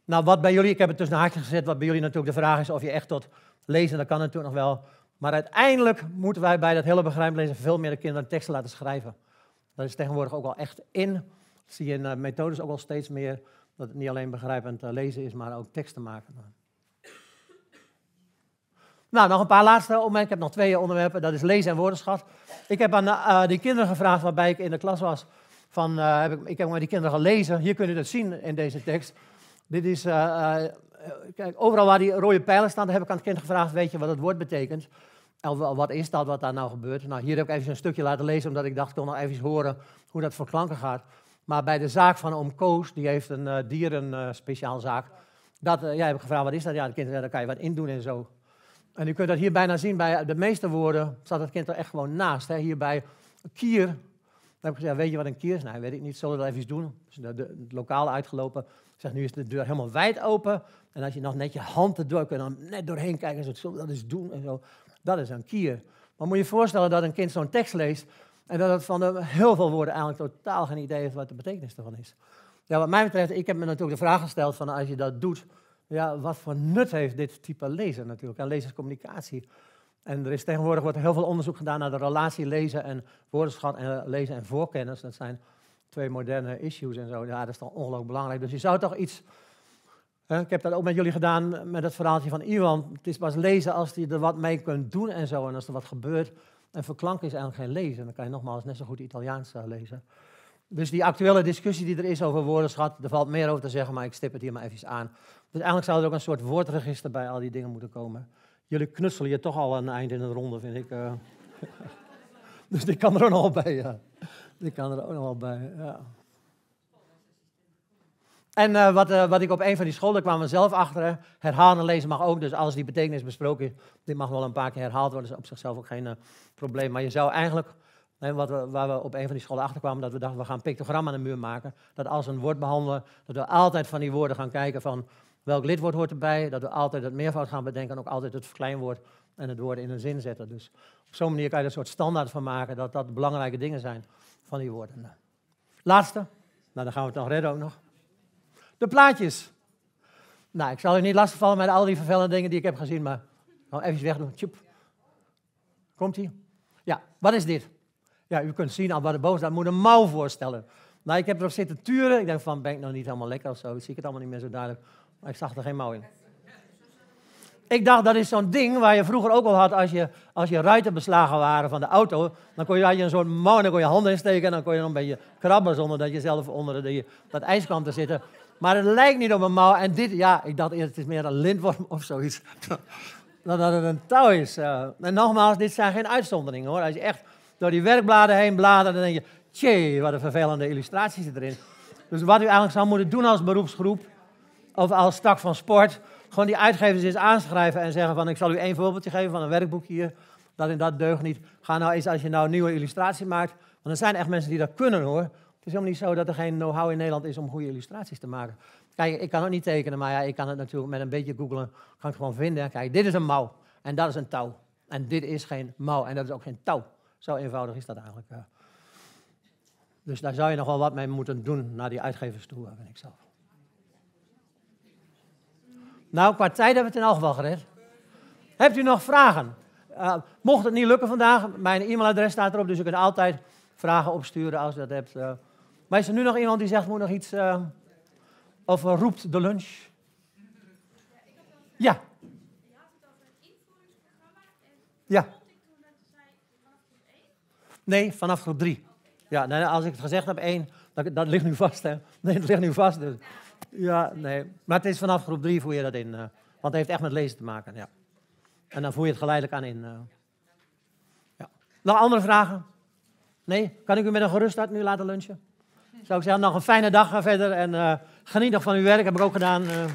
Nou, wat bij jullie, ik heb het tussen haakjes gezet, wat bij jullie natuurlijk de vraag is of je echt tot lezen, dat kan natuurlijk nog wel. Maar uiteindelijk moeten wij bij dat hele begrijpend lezen veel meer de kinderen teksten laten schrijven. Dat is tegenwoordig ook al echt in. Dat zie je in eh, methodes ook al steeds meer dat het niet alleen begrijpend eh, lezen is, maar ook teksten maken. Nou, nog een paar laatste opmerkingen: Ik heb nog twee onderwerpen. Dat is lezen en woordenschat. Ik heb aan eh, die kinderen gevraagd waarbij ik in de klas was. Van, heb ik, ik, heb met die kinderen gelezen. Hier kun je dat zien in deze tekst. Dit is, eh, eh, eh, kijk, overal waar die rode pijlen staan, daar heb ik aan het kind gevraagd, weet je wat het woord betekent? Of wat is dat, wat daar nou gebeurt? Nou, hier heb ik even een stukje laten lezen, omdat ik dacht, ik wil nog even horen hoe dat voor klanken gaat. Maar bij de zaak van oom Koos, die heeft een uh, zaak. dat, jij ja, hebt gevraagd, wat is dat? Ja, de kind zei, daar kan je wat in doen en zo. En u kunt dat hier bijna zien, bij de meeste woorden staat het kind er echt gewoon naast. Hè? Hier bij kier, dan heb ik gezegd, weet je wat een kier is? Nee, nou, weet ik niet, zullen we dat even doen? Dus de, de, het lokaal uitgelopen zeg, nu is de deur helemaal wijd open. En als je nog net je hand erdoor kunt, dan net doorheen kijken. En zo, dat is doen en zo. Dat is een kier. Maar moet je je voorstellen dat een kind zo'n tekst leest. En dat het van heel veel woorden eigenlijk totaal geen idee heeft wat de betekenis ervan is. Ja, wat mij betreft, ik heb me natuurlijk de vraag gesteld van als je dat doet, ja, wat voor nut heeft dit type lezen natuurlijk en communicatie. En er is tegenwoordig wordt heel veel onderzoek gedaan naar de relatie lezen en woordenschat en lezen en voorkennis. Dat zijn twee moderne issues en zo. Ja, dat is dan ongelooflijk belangrijk. Dus je zou toch iets. Hè, ik heb dat ook met jullie gedaan met het verhaaltje van Iwan. Het is pas lezen als je er wat mee kunt doen en zo. En als er wat gebeurt. En verklanken is eigenlijk geen lezen. Dan kan je nogmaals net zo goed Italiaans eh, lezen. Dus die actuele discussie die er is over woordenschat, er valt meer over te zeggen, maar ik stip het hier maar even aan. Dus eigenlijk zou er ook een soort woordregister bij al die dingen moeten komen. Jullie knutselen je toch al een eind in de ronde, vind ik. Eh. dus die kan er ook nog bij, ja. Die kan er ook nog wel bij, ja. En eh, wat, eh, wat ik op een van die scholen kwam we zelf achter, herhalen lezen mag ook. Dus alles die betekenis besproken is, die mag wel een paar keer herhaald worden. Dat is op zichzelf ook geen eh, probleem. Maar je zou eigenlijk, hè, wat we, waar we op een van die scholen achter kwamen, dat we dachten we gaan een pictogram aan de muur maken. Dat als een woord behandelen, dat we altijd van die woorden gaan kijken van welk lidwoord hoort erbij. Dat we altijd het meervoud gaan bedenken en ook altijd het verkleinwoord en het woord in een zin zetten. Dus op zo'n manier kan je er een soort standaard van maken dat dat belangrijke dingen zijn van die woorden. Laatste, nou dan gaan we het nog redden ook nog. De plaatjes. Nou, ik zal u niet lastigvallen met al die vervelende dingen die ik heb gezien, maar nou, even wegdoen. Tjup. Komt ie? Ja, wat is dit? Ja, u kunt zien aan wat de staat. moet een mouw voorstellen. Nou, ik heb erop zitten turen. Ik denk van, ben ik nog niet helemaal lekker of zo? Ik het allemaal niet meer zo duidelijk. Maar ik zag er geen mouw in. Ik dacht, dat is zo'n ding waar je vroeger ook al had als je, als je ruiten beslagen waren van de auto. Dan kon je, had je een soort mouw en dan kon je handen insteken en dan kon je dan een beetje krabben zonder dat je zelf onder de, dat ijs kwam te zitten. Maar het lijkt niet op een mouw. En dit, ja, ik dacht eerst, het is meer een lintworm of zoiets. dan dat het een touw is. Eh. En nogmaals, dit zijn geen uitzonderingen hoor. Als je echt door die werkbladen heen bladert, dan denk je, tje, wat een vervelende illustratie zit erin. Dus wat u eigenlijk zou moeten doen als beroepsgroep, of als tak van sport, gewoon die uitgevers eens aanschrijven en zeggen van ik zal u één voorbeeldje geven van een werkboek hier. Dat in dat deugt niet. Ga nou eens als je nou een nieuwe illustratie maakt. Want er zijn echt mensen die dat kunnen hoor. Het is helemaal niet zo dat er geen know-how in Nederland is om goede illustraties te maken. Kijk, ik kan ook niet tekenen, maar ja, ik kan het natuurlijk met een beetje googlen. Kan ik gewoon vinden. Kijk, dit is een mouw en dat is een touw. En dit is geen mouw en dat is ook geen touw. Zo eenvoudig is dat eigenlijk. Eh. Dus daar zou je nog wel wat mee moeten doen naar die uitgevers toe, eh, vind ik zelf. Nou, qua tijd hebben we het in elk geval gered. Hebt u nog vragen? Eh, mocht het niet lukken vandaag, mijn e-mailadres staat erop, dus u kunt altijd vragen opsturen als u dat hebt. Eh. Maar is er nu nog iemand die zegt, moet nog iets, uh, of roept de lunch? Ja. Ja. Nee, vanaf groep 3. Ja, nou, als ik het gezegd heb, één, dat, dat ligt nu vast, hè. Nee, dat ligt nu vast, dus. Ja, nee. Maar het is vanaf groep drie voer je dat in. Eh, want het heeft echt met lezen te maken. Ja. En dan voer je het geleidelijk aan in. Eh, ja. Nog andere vragen? Nee? Kan ik u met een gerust hart nu laten lunchen? Zou ik zeggen, nog een fijne dag eh, verder. En uh, geniet nog van uw werk, heb ik ook gedaan.